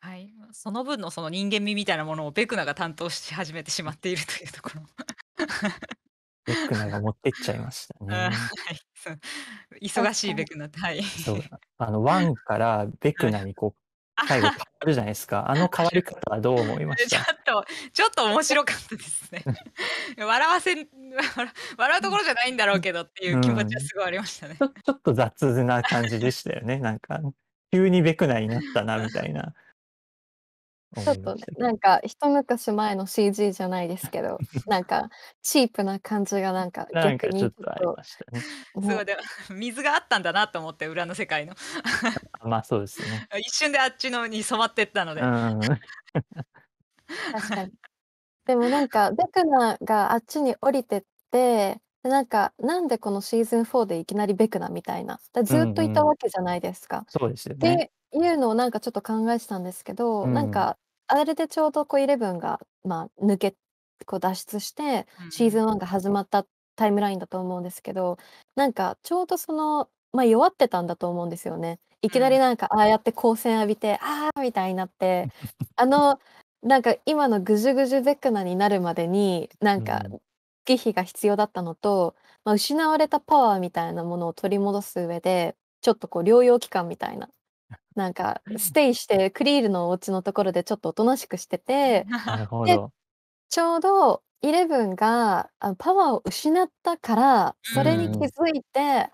はい、その分のその人間味みたいなものをベクナが担当し始めてしまっているというところ。ベックナが持ってっちゃいましたね。はい、そう。忙しいベクナっはい。そう、あの、ワンからベクはナにこう、あ最後変わるじゃないですか。あの変わり方はどう思いましえ、ちょっとちょっと面白かったですね。笑わせ笑 笑うところじゃないんだろうけどっていう気持ちはすごいありましたね。ちょちょっと雑な感じでしたよね。なんか、急にベクナになったなみたいな。ちょっとね、なんか一昔前の CG じゃないですけど、なんかチープな感じがなんかなん逆かちょにっちとありましたね。水があったんだなと思って裏の世界の まあそうですね。一瞬であっちのに染まってったので 確かに。でもなんか、デクナがあっちに降りてって、で、なんか、なんでこのシーズン4でいきなりベクナみたいな、だずっといたわけじゃないですか。そうですよっていうのをなんかちょっと考えてたんですけど、うなんか、あれでちょうどこうイレブンが、まあ、抜けこう脱出して、シーズん。ン1が始まったタイムラインだと思うんですけど、なんかちょうどその、ま、あ、弱ってたんだと思うんですよね。いきなりなんかああやって光線浴びて、ああみたいになって、あの、なんか今のぐじゅぐじゅベクナになるまでに、なんかん。月日が必要だったのと、まあ、失われたパワーみたいなものを取り戻す上で、ちょっとこう療養期間みたいな、なんかステイしてクリールのお家のところでちょっとおとなしくしてて、で、ちょうどイレブンがあパワーを失ったから、それに気づいて、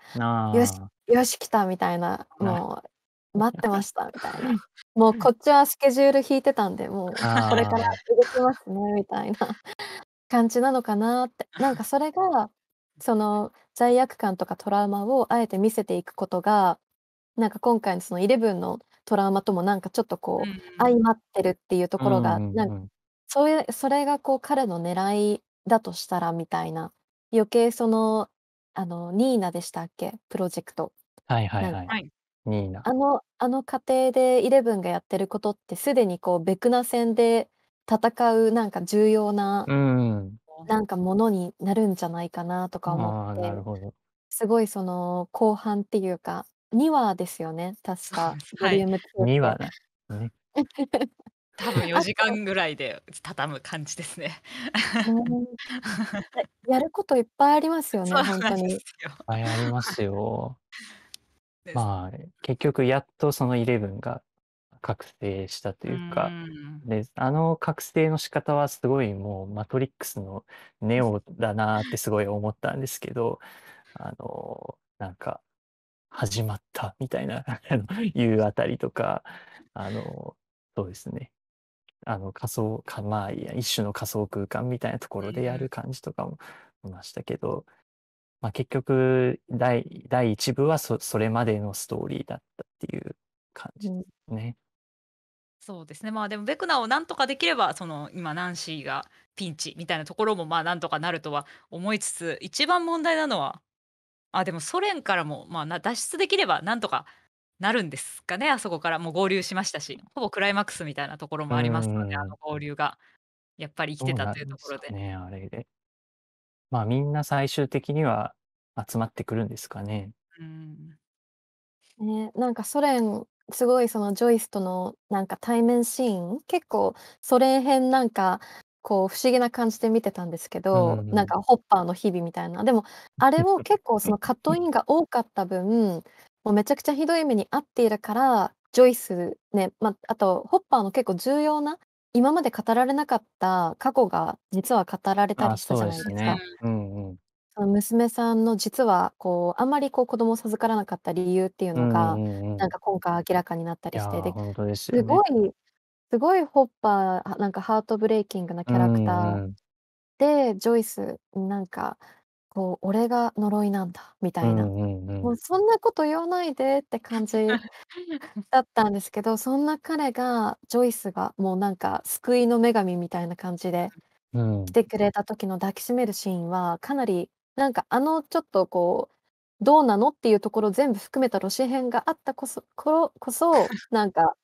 よし、よし来たみたいな、もう待ってましたみたいな。もうこっちはスケジュール引いてたんで、もうこれから動きますねみたいな。感じなのかなって、なんかそれが、その罪悪感とかトラウマをあえて見せていくことが、なんか今回のその11のトラウマともなんかちょっとこう相まってるっていうところが、なんかそういうそれがこう彼の狙いだとしたらみたいな、余計その、あの、ニーナでしたっけ？プロジェクト。はいはいはい。ニーナ。あのあの家庭でイレブンがやってることってすでにこうベクナ戦で戦うなんか重要な、うん、なんかものになるんじゃないかなとか思あっなてるほど。すごいその後半っていうか2話ですよね確かボリューム2話だ。ね。多分あ4時間ぐらいで畳む感じですね。やることいっぱいありますよね本当に。あ、りますよ。まあ、結局やっとそのイレブンが覚醒したというか、ん。で、あの覚醒の仕方はすごいもうマトリックスのネオだなってすごい思ったんですけど、あの、なんか、始まったみたいな のいうあたりとか、あの、そうですね。あの仮想か、まあいや、一種の仮想空間みたいなところでやる感じとかもいましたけど、まあ、結局第、第1部はそ、それまでのストーリーだったっていう感じですね。そうですね。まあでもベクナーをなんとかできれば、その今ナンシーがピンチみたいなところもまあなんとかなるとは思いつつ、一番問題なのは、あでもソ連からもまあ脱出できればなんとかなるんですかね。あそこからもう合流しましたし、ほぼクライマックスみたいなところもありますので、あの合流がやっぱり生きてたというところで。ね、あれで。まあみんな最終的には集まってくるんですかね。うん。ね、なんかソ連すごいそのジョイスとのなんか対面シーン結構それ編なんかこう不思議な感じで見てたんですけど、うんうんなんかホッパーの日々みたいなでもあれを結構そのカットインが多かった分もうめちゃくちゃひどい目に遭っているからジョイスね、まあ、あとホッパーの結構重要な今まで語られなかった過去が実は語られたりしたじゃないですすか。ね。うんうん。娘さんの実はこう、あんまりこう子供を授からなかった理由っていうのが、うんうんうなんか今回明らかになったりして、で、ですすごいすごいホッパー、なんかハートブレイキングなキャラクタうん。ーで、ジョイスになんか、こう「俺が呪いなんだ」みたいな、んうんうもうそんなこと言わないでって感じだったんですけど、そんな彼がジョイスがもうなんか救いの女神みたいな感じでう来てくれた時の抱きしめるシーンは、かなりなんかあのちょっとこうどうなのっていうところ全部含めたロシ編があったこそここそなんか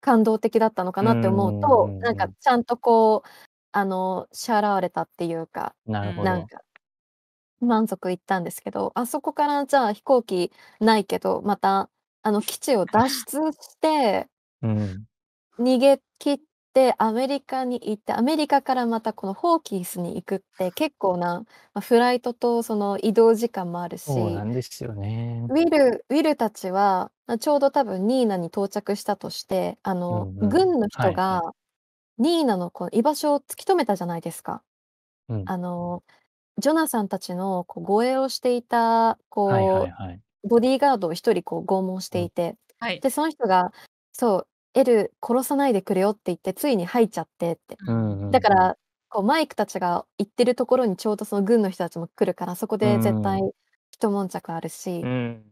感動的だったのかなって思うとうなんかちゃんとこうあの支払われたっていうかなるほなんか満足いったんですけどあそこからじゃあ飛行機ないけどまたあの基地を脱出してうん。逃げ切っでアメリカに行ってアメリカからまたこのホーキースに行くって 結構な、まあ、フライトとその移動時間もあるしそうなんですよね。ウィルウィルたちはちょうど多分ニーナに到着したとしてあの、うんうん軍の人がニーナのこう居場所を突き止めたじゃないですか。うん。あのジョナサンたちのこう護衛をしていたはいはいこはい。うボディーガードを一人こう拷問していてはい。でその人がそうエル殺さないでくれよって言ってついに入っちゃってって。うんうんだからこうマイクたちが行ってるところにちょうどその軍の人たちも来るからそこで絶対一悶着あるうしん。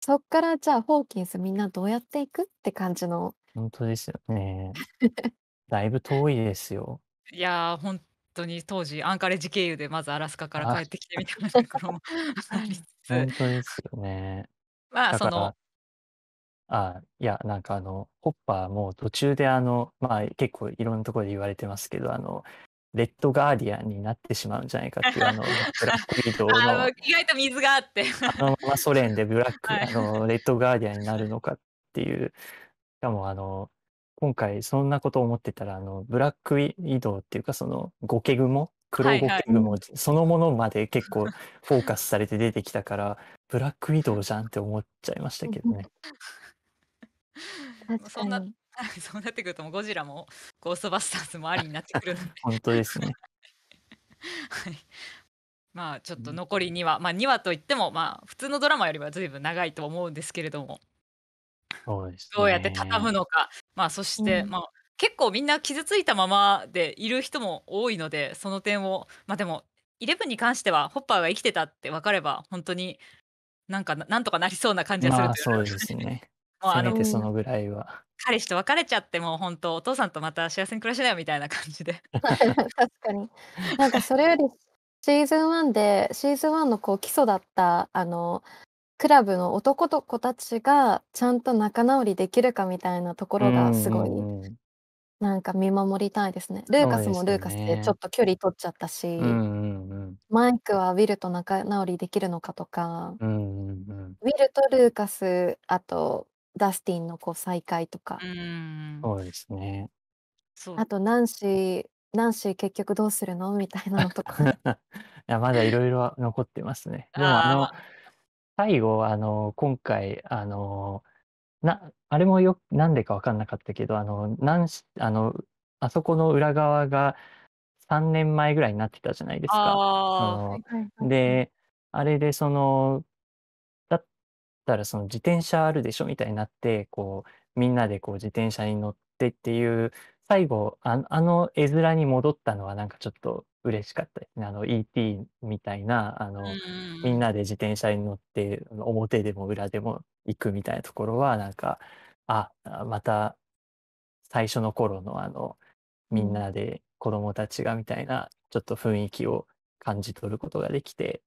そっからじゃあホーキンスみんなどうやっていくって感じの本当ですよね。だいぶ遠いですよ。いや、ほんとに当時アンカレッジ経由でまずアラスカから帰ってきてみたいなところもありつつんとですよね。まあ、そのあいや、なんかあの、ホッパーも途中であの、まあ結構いろんなところで言われてますけど、あの、レッドガーディアンになってしまうんじゃないかっていう、あの、ブラックウィドウあの、の、意外と水があって。あのままソ連でブラック、はあい。の、レッドガーディアンになるのかっていう、しかもあの、今回そんなことを思ってたら、あの、ブラックウィドウっていうか、その、ゴケグモ、は黒いゴはケい。グモそのものまで結構フォーカスされて出てきたから、ブラックウィドウじゃんって思っちゃいましたけどね。そんな そうなってくるとゴジラもゴーストバスターズもありになってくるので、本当ですね。はい、まあちょっと残り2話まあ2話といってもまあ普通のドラマよりはずいぶん長いと思うんですけれどもそうですどうやって畳むのか、まあそしうてん。まあ結構みんな傷ついたままでいる人も多いのでその点をまあでも11に関してはホッパーが生きてたって分かれば本当になんかななんとかなりそうな感じがするまあいそうですね。もうせめてそのぐらいは。彼氏と別れちゃってもう本当お父さんとまた幸せに暮らしだよみたいな感じで 確かに。なんかそれよりシーズン1でシーズン1のこう基礎だったあのクラブの男と子たちがちゃんと仲直りできるかみたいなところがすごいなんか見守りたいですね。ルーカスもルーカスでちょっと距離取っちゃったし、マイクはウィルと仲直りできるのかとか、うん。ウィルとルーカス、あとダスティンのこう再会とか。うそうですね。あとナンシーナンシー結局どうするのみたいなのとか。いや、まだいろ残ってますね。でもあああ、最後あの、今回あの、なあれもよなんでか分かんなかったけど、あの、なんしあの、あそこの裏側が3年前ぐらいになってたじゃないですか。あで、あれでそのたらその自転車あるでしょみたいになって、こう、みんなでこう自転車に乗ってっていう、最後、ああの絵面に戻ったのはなんかちょっと嬉しかったですね。あの ET みたいな、あの、うんみんなで自転車に乗って、あの表でも裏でも行くみたいなところは、なんか、あ、また最初の頃のあの、みんなで子供たちがみたいな、ちょっと雰囲気を感じ取ることができて、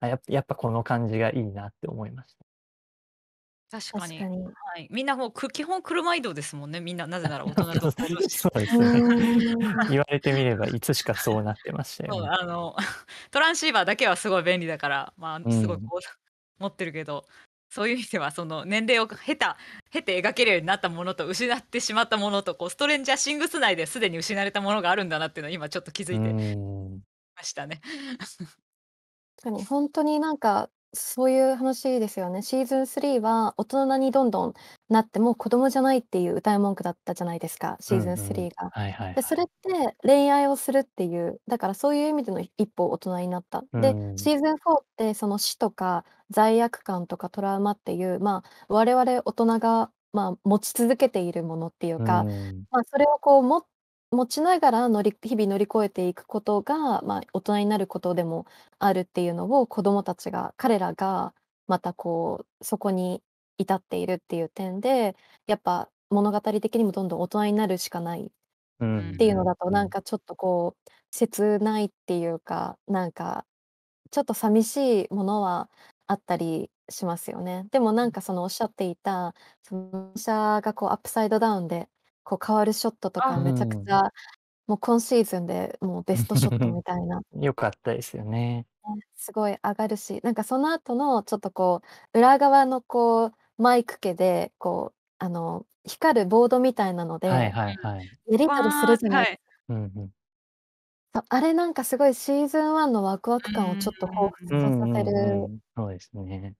あややっぱこの感じがいいなって思いました。確か確に。かに。はい。みんなもう、く 基本車移動ですもんね。みんな、なぜなら 大人とそうですね。言われてみれば、いつしかそうなってましたね。トランシーバーだけはすごい便利だから、まあ、すごいこう、持ってるけど、そういう意味では、その年齢を経た、経て描けるようになったものと、失ってしまったものと、こう、ストレンジャーシングス内ですでに失われたものがあるんだなっていうのを今ちょっと気づいてましたね。確かに、本当になんかそういう話ですよね。シーズン3は大人にどんどんなっても子供じゃないっていう歌い文句だったじゃないですか、シーズンうん。3が。はいはいで、それって恋愛をするっていう、だからそういう意味での一歩大人になった。うで、ん。シーズン4ってその死とか罪悪感とかトラウマっていう、まあ我々大人がまあ持ち続けているものっていううか、ん。まあそれをこう持っ持ちながらり日々乗り越えていくことが、まあ、大人になることでもあるっていうのを子どもたちが彼らがまたこうそこに至っているっていう点でやっぱ物語的にもどんどん大人になるしかないっていうのだとなんかちょっとこう切ないっていうかなんかちょっと寂しいものはあったりしますよね。でもなんかそのおっしゃっていたその電車がこうアップサイドダウンでこう変わるショットとかめちゃくちゃ、もう今シーズンでもうベストショットみたいな。よかったですよね。すごい上がるし、なんかその後のちょっとこう、裏側のこう、マイク家で、こう、あの、光るボードみたいなので、はいはい。やり取りするじゃないはでい。すうか。あれなんかすごいシーズン1のワクワク感をちょっと彷う彿とさんうせんるうん。そうですね。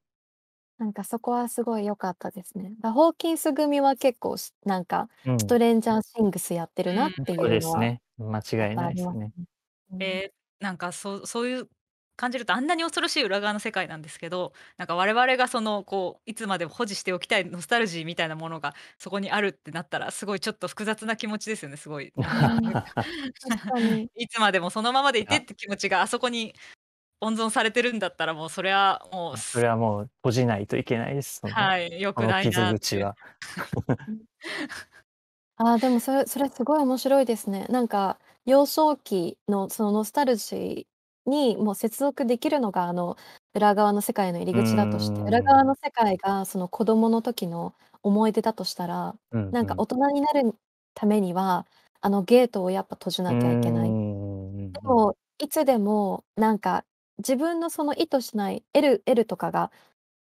なんかそこはすごい良かったですね。だホーキンス組は結構なんか、ストレンジャーシングスやってるなっうん、ていそうですね。間違いないでりますね。ね。えー、なんかそうそういう感じるとあんなに恐ろしい裏側の世界なんですけどなんか我々がそのこういつまでも保持しておきたいノスタルジーみたいなものがそこにあるってなったらすごいちょっと複雑な気持ちですよねすごい。いつまでもそのままでいてって気持ちがあそこに温存されてるんだったらもうそれはもうそれはもう閉じないといけないです。はいよくないな あでもそれそれすごい面白いですね。なんか幼少期のそのノスタルジーにもう接続できるのがあの裏側の世界の入り口だとして裏側の世界がその子どもの時の思い出だとしたら、うんうん、なんか大人になるためにはあのゲートをやっぱ閉じなきゃいけない。でもいつでもなんか自分のその意図しない L, L とかが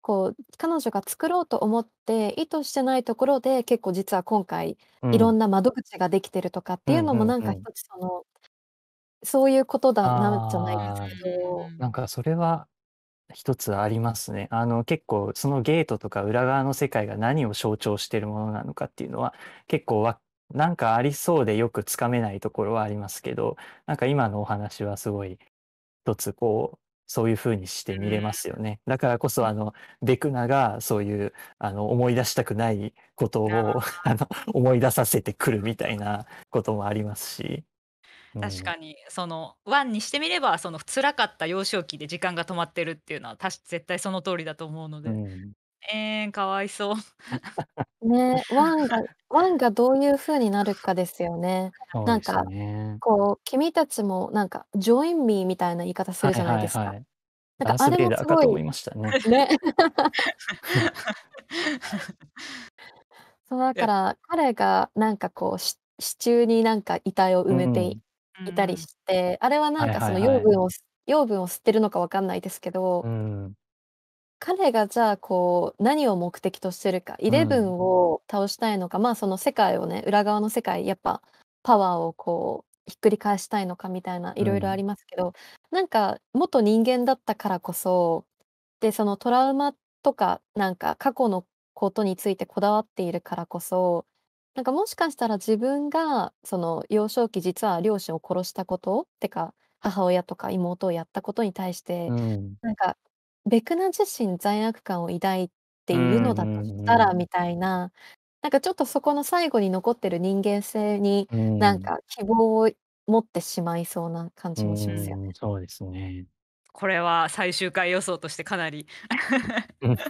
こう彼女が作ろうと思って意図してないところで結構実は今回いろんな窓口ができてるとかっていうのもなんか一つそのそういうことだなんじゃないですあけど。なんかそれは一つありますね。あの結構そのゲートとか裏側の世界が何を象徴しているものなのかっていうのは結構わなんかありそうでよくつかめないところはありますけど、なんか今のお話はすごい一つこうそういうふうにして見れますよね。だからこそ、あの、ベクナがそういう、あの、思い出したくないことを、あ の、思い出させてくるみたいなこともありますし。確かにそのワンにしてみればその辛かった幼少期で時間が止まってるっていうのは絶対その通りだと思うのうでんええ、かわいそう。ね、ワンがワンがどういう風になるかですよね。そなんか、こう、君たちもなんか、ジョイン m ーみたいな言い方するじゃないでいすはか。い。なんか、あれもすかごと思いましたね。ね。そう、だから、彼がなんかこう、し支柱になんか遺体を埋めていたりして、あれはなんかその養分を養分を吸ってるのかわかんないですけどうん。彼がじゃあこう何を目的としてるか、イレブンを倒したいのか、まあ、その世界をね、裏側の世界、やっぱパワーをこうひっくり返したいのかみたいないろいろありますけど、なんか元人間だったからこそ、で、そのトラウマとか、なんか過去のことについてこだわっているからこそ、なんかもしかしたら自分がその幼少期実は両親を殺したこと、てか、母親とか妹をやったことに対しうて、ん。なんかベクナ自身罪悪感を抱いてういるのだったらみたいな、なんかちょっとそこの最後に残ってる人間性になんか希望を持ってしまいそうな感じもしますよん、ね。そうですね。これは最終回予想としてかなり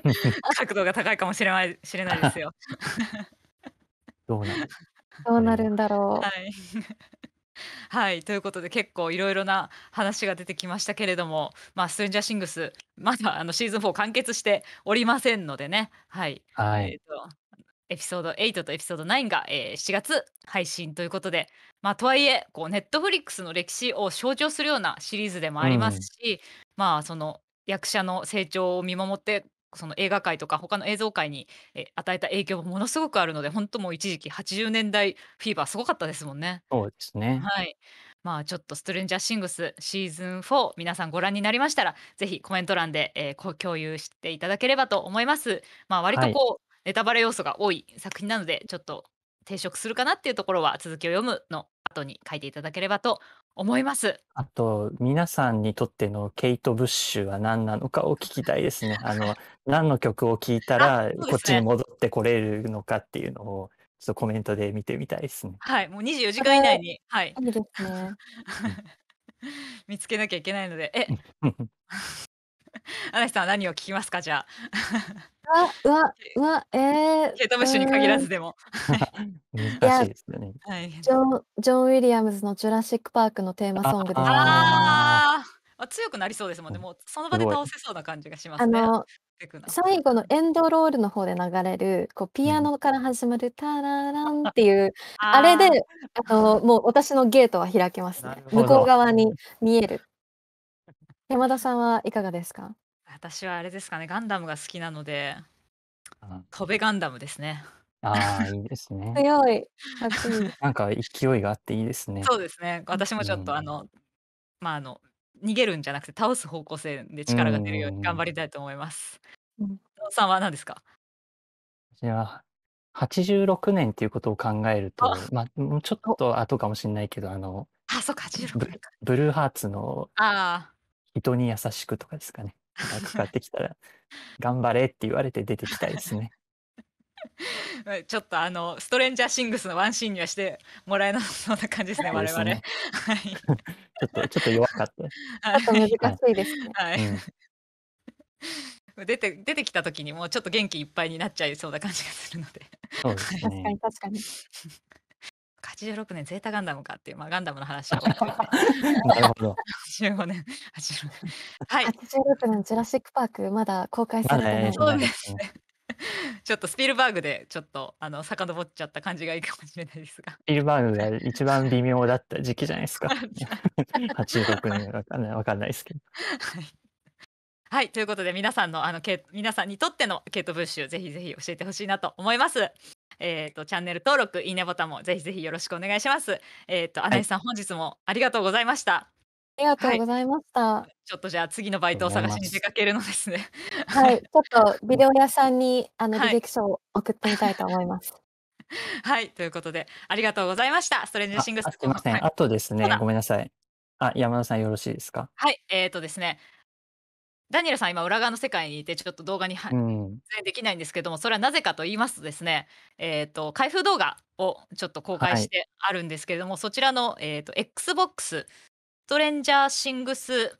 角度が高いかもしれないしれないですよ。どうなる、どうなるんだろう。はい。はい、ということで結構いろいろな話が出てきましたけれども、まあ、ストレンジャーシングス、まだあのシーズン4完結しておりませんのでね、はい。はい、えーとエピソード8とエピソード9が、えー、4月配信ということで、まあ、とはいえこうネットフリックスの歴史を象徴するようなシリーズでもありますし、うん、まあその役者の成長を見守ってその映画界とか他の映像界に与えた影響もものすごくあるので本当もう一時期80年代フィーバーすごかったですもんね。そうですね、はい、まあちょっと「ストレンジャーシングス」シーズン4皆さんご覧になりましたらぜひコメント欄で、えー、共有していただければと思います。まあ割とこう、はい、ネタバレ要素が多い作品なのでちょっと抵触するかなっていうところは続きを読むの後に書いていただければと思います。あと、皆さんにとってのケイト・ブッシュは何なのかを聞きたいですね。あの、何の曲を聴いたら、こっちに戻ってこれるのかっていうのを、ちょっとコメントで見てみたいですね。はい、もう24時間以内に、はい。あるね。見つけなきゃいけないので、え。荒 井さんは何を聞きますか？じゃあ。あ、わ、わ、ええ、ケト・ムッシュに限らずでも。はい。い難しいですよね。はい。ジョンジョン・ウィリアムズのジュラシック・パークのテーマソングですああ。あ強くなりそうですもんね。もうその場でい。倒せそうな感じがしますね。の、テク最後のエンドロールの方で流れる、こうピアノから始まるタラランっていう、あれで、あ。の、もう私のゲートは開けますね。向こう側に見える。山田さんはいかがですか？私はあれですかね、ガンダムが好きなので、うべガンダムですね。ああ、いいですね。強い、かいなんか勢いがあっていいですね。そうですね。私もちょっとあん。の、ま、ああの、逃げるんじゃなくて倒す方向性で力が出るように頑張りたいと思います。うん。さんは何ですか？私は86年っていうことを考えるあ。と、ま、もうちょっと後かもしれないけど、あの、あ、そうか、はちじゅうブルーハーツのああ。人に優しくとかですかね。かかってきたら、頑張れって言われて出てきたいですね。ちょっとあのストレンジャーシングスのワンシーンにはしてもらえなそうな感じですね、我々。ね、はい。ちょっとちょっと弱かった。あょっと難しいですね。はい。うん、出て出てきた時にもうちょっと元気いっぱいになっちゃいそうな感じがするので。そうですね。確かに確かに。86年ゼータガンダムかっていう、まあ、ガンダムの話を、なるほど。85年、86年。はい。86年、ジュラシック・パーク、まだ公開されてない。そうですね。ちょっとスピルバーグでちょっとあの遡っちゃった感じがいいかもしれないですが。スピルバーグが一番微妙だった時期じゃないですか。86 年わかんわかんないですけど。はいはいということで皆さんのあの皆さんにとってのケイト・ブッシュぜひぜひ教えてほしいなと思います。えっ、ー、とチャンネル登録いいねボタンもぜひぜひよろしくお願いします。えっ、ー、とアナンさん、はい、本日もありがとうございました。ありがとうございました、はい、ちょっとじゃあ次のバイトを探しに出かけるのですね。はい、ちょっとビデオ屋さんにあの履歴書を送ってみたいと思います。はい、ということでありがとうございました。ストレンジシングス。すみません、あとですね、ごめんなさい。あ、山田さんよろしいですか。はい、えっ、ー、とですね、ダニエルさん今裏側の世界にいてちょっと動画には、出演できないんですけどもそれはなぜかと言いますとですね、えーと、開封動画をちょっと公開してあるんですけれども、はい、そちらの、えーと、XBOX ストレンジャーシングス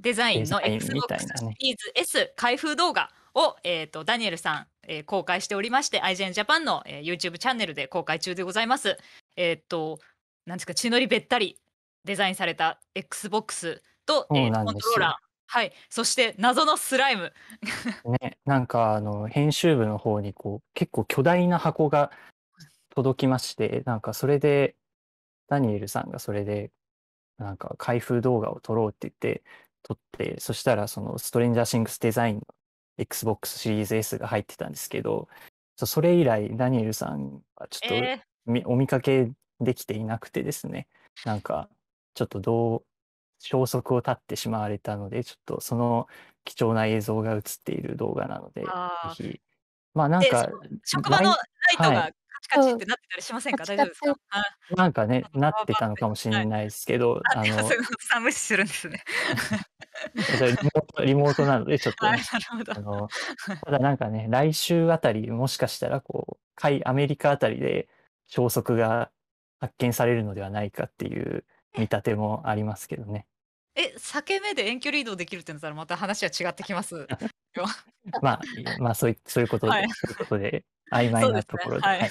デザインの XBOX シリーズ S 開封動画を、えーと、ダニエルさん、えー、公開しておりまして IGN ジャパンの、えー、YouTube チャンネルで公開中でございます。えっ、ー、となんですか血のりべったりデザインされた XBOX と、えー、コントローラー。はい、そして謎のスライム。ね、なんかあの編集部の方にこう結構巨大な箱が届きまして、なんかそれでダニエルさんがそれでなんか開封動画を撮ろうって言って撮って、そしたらそのストレンジャーシングスデザインの Xbox シリーズ S が入ってたんですけど、それ以来ダニエルさんはちょっと、えー、お見かけできていなくてですね、なんかちょっとどう消息を絶ってしまわれたので、ちょっとその貴重な映像が映っている動画なので、ぜひ。まあ、なんか、職場のライトがカチカチってなってたりしませんカか？チ大丈夫ですか？なんかね、なってたのかもしれないですけど、あ、あのそいさ無視するんですね。リモートリモートなのでちょっとね、なあの、ただなんかね、来週あたり、もしかしたらこう、かいアメリカあたりで消息が発見されるのではないかっていう見立てもありますけどね。え、裂け目で遠距離移動できるってなったらまた話は違ってきます。まあ、まあ、そういそういうことで、はい、そういうことで、曖昧なところで。でねはい、はい、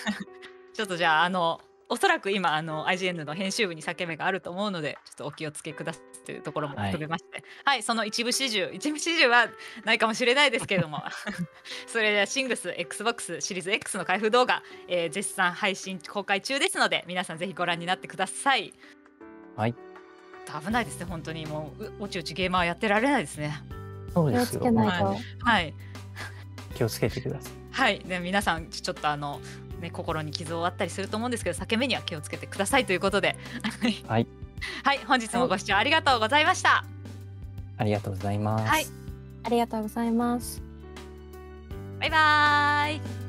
ちょっとじゃあ、あの、おそらく今あの IGN の編集部に裂け目があると思うのでちょっとお気をつけくださいというところも含めまして、はい、はい、その一部始終一部始終はないかもしれないですけれども それではシングス XBOX シリーズ X の開封動画、えー、絶賛配信公開中ですので皆さんぜひご覧になってください。はいと危ないですね本当にもうおちおちゲーマーやってられないですねそうですよ、はい、はい、気をつけてくださいはいで皆さんちょっとあのね心に傷を負ったりすると思うんですけどけ目には気をつけてくださいということではい、はい、本日もご視聴ありがとうございました、はい、ありがとうございますはいありがとうございますバイバイ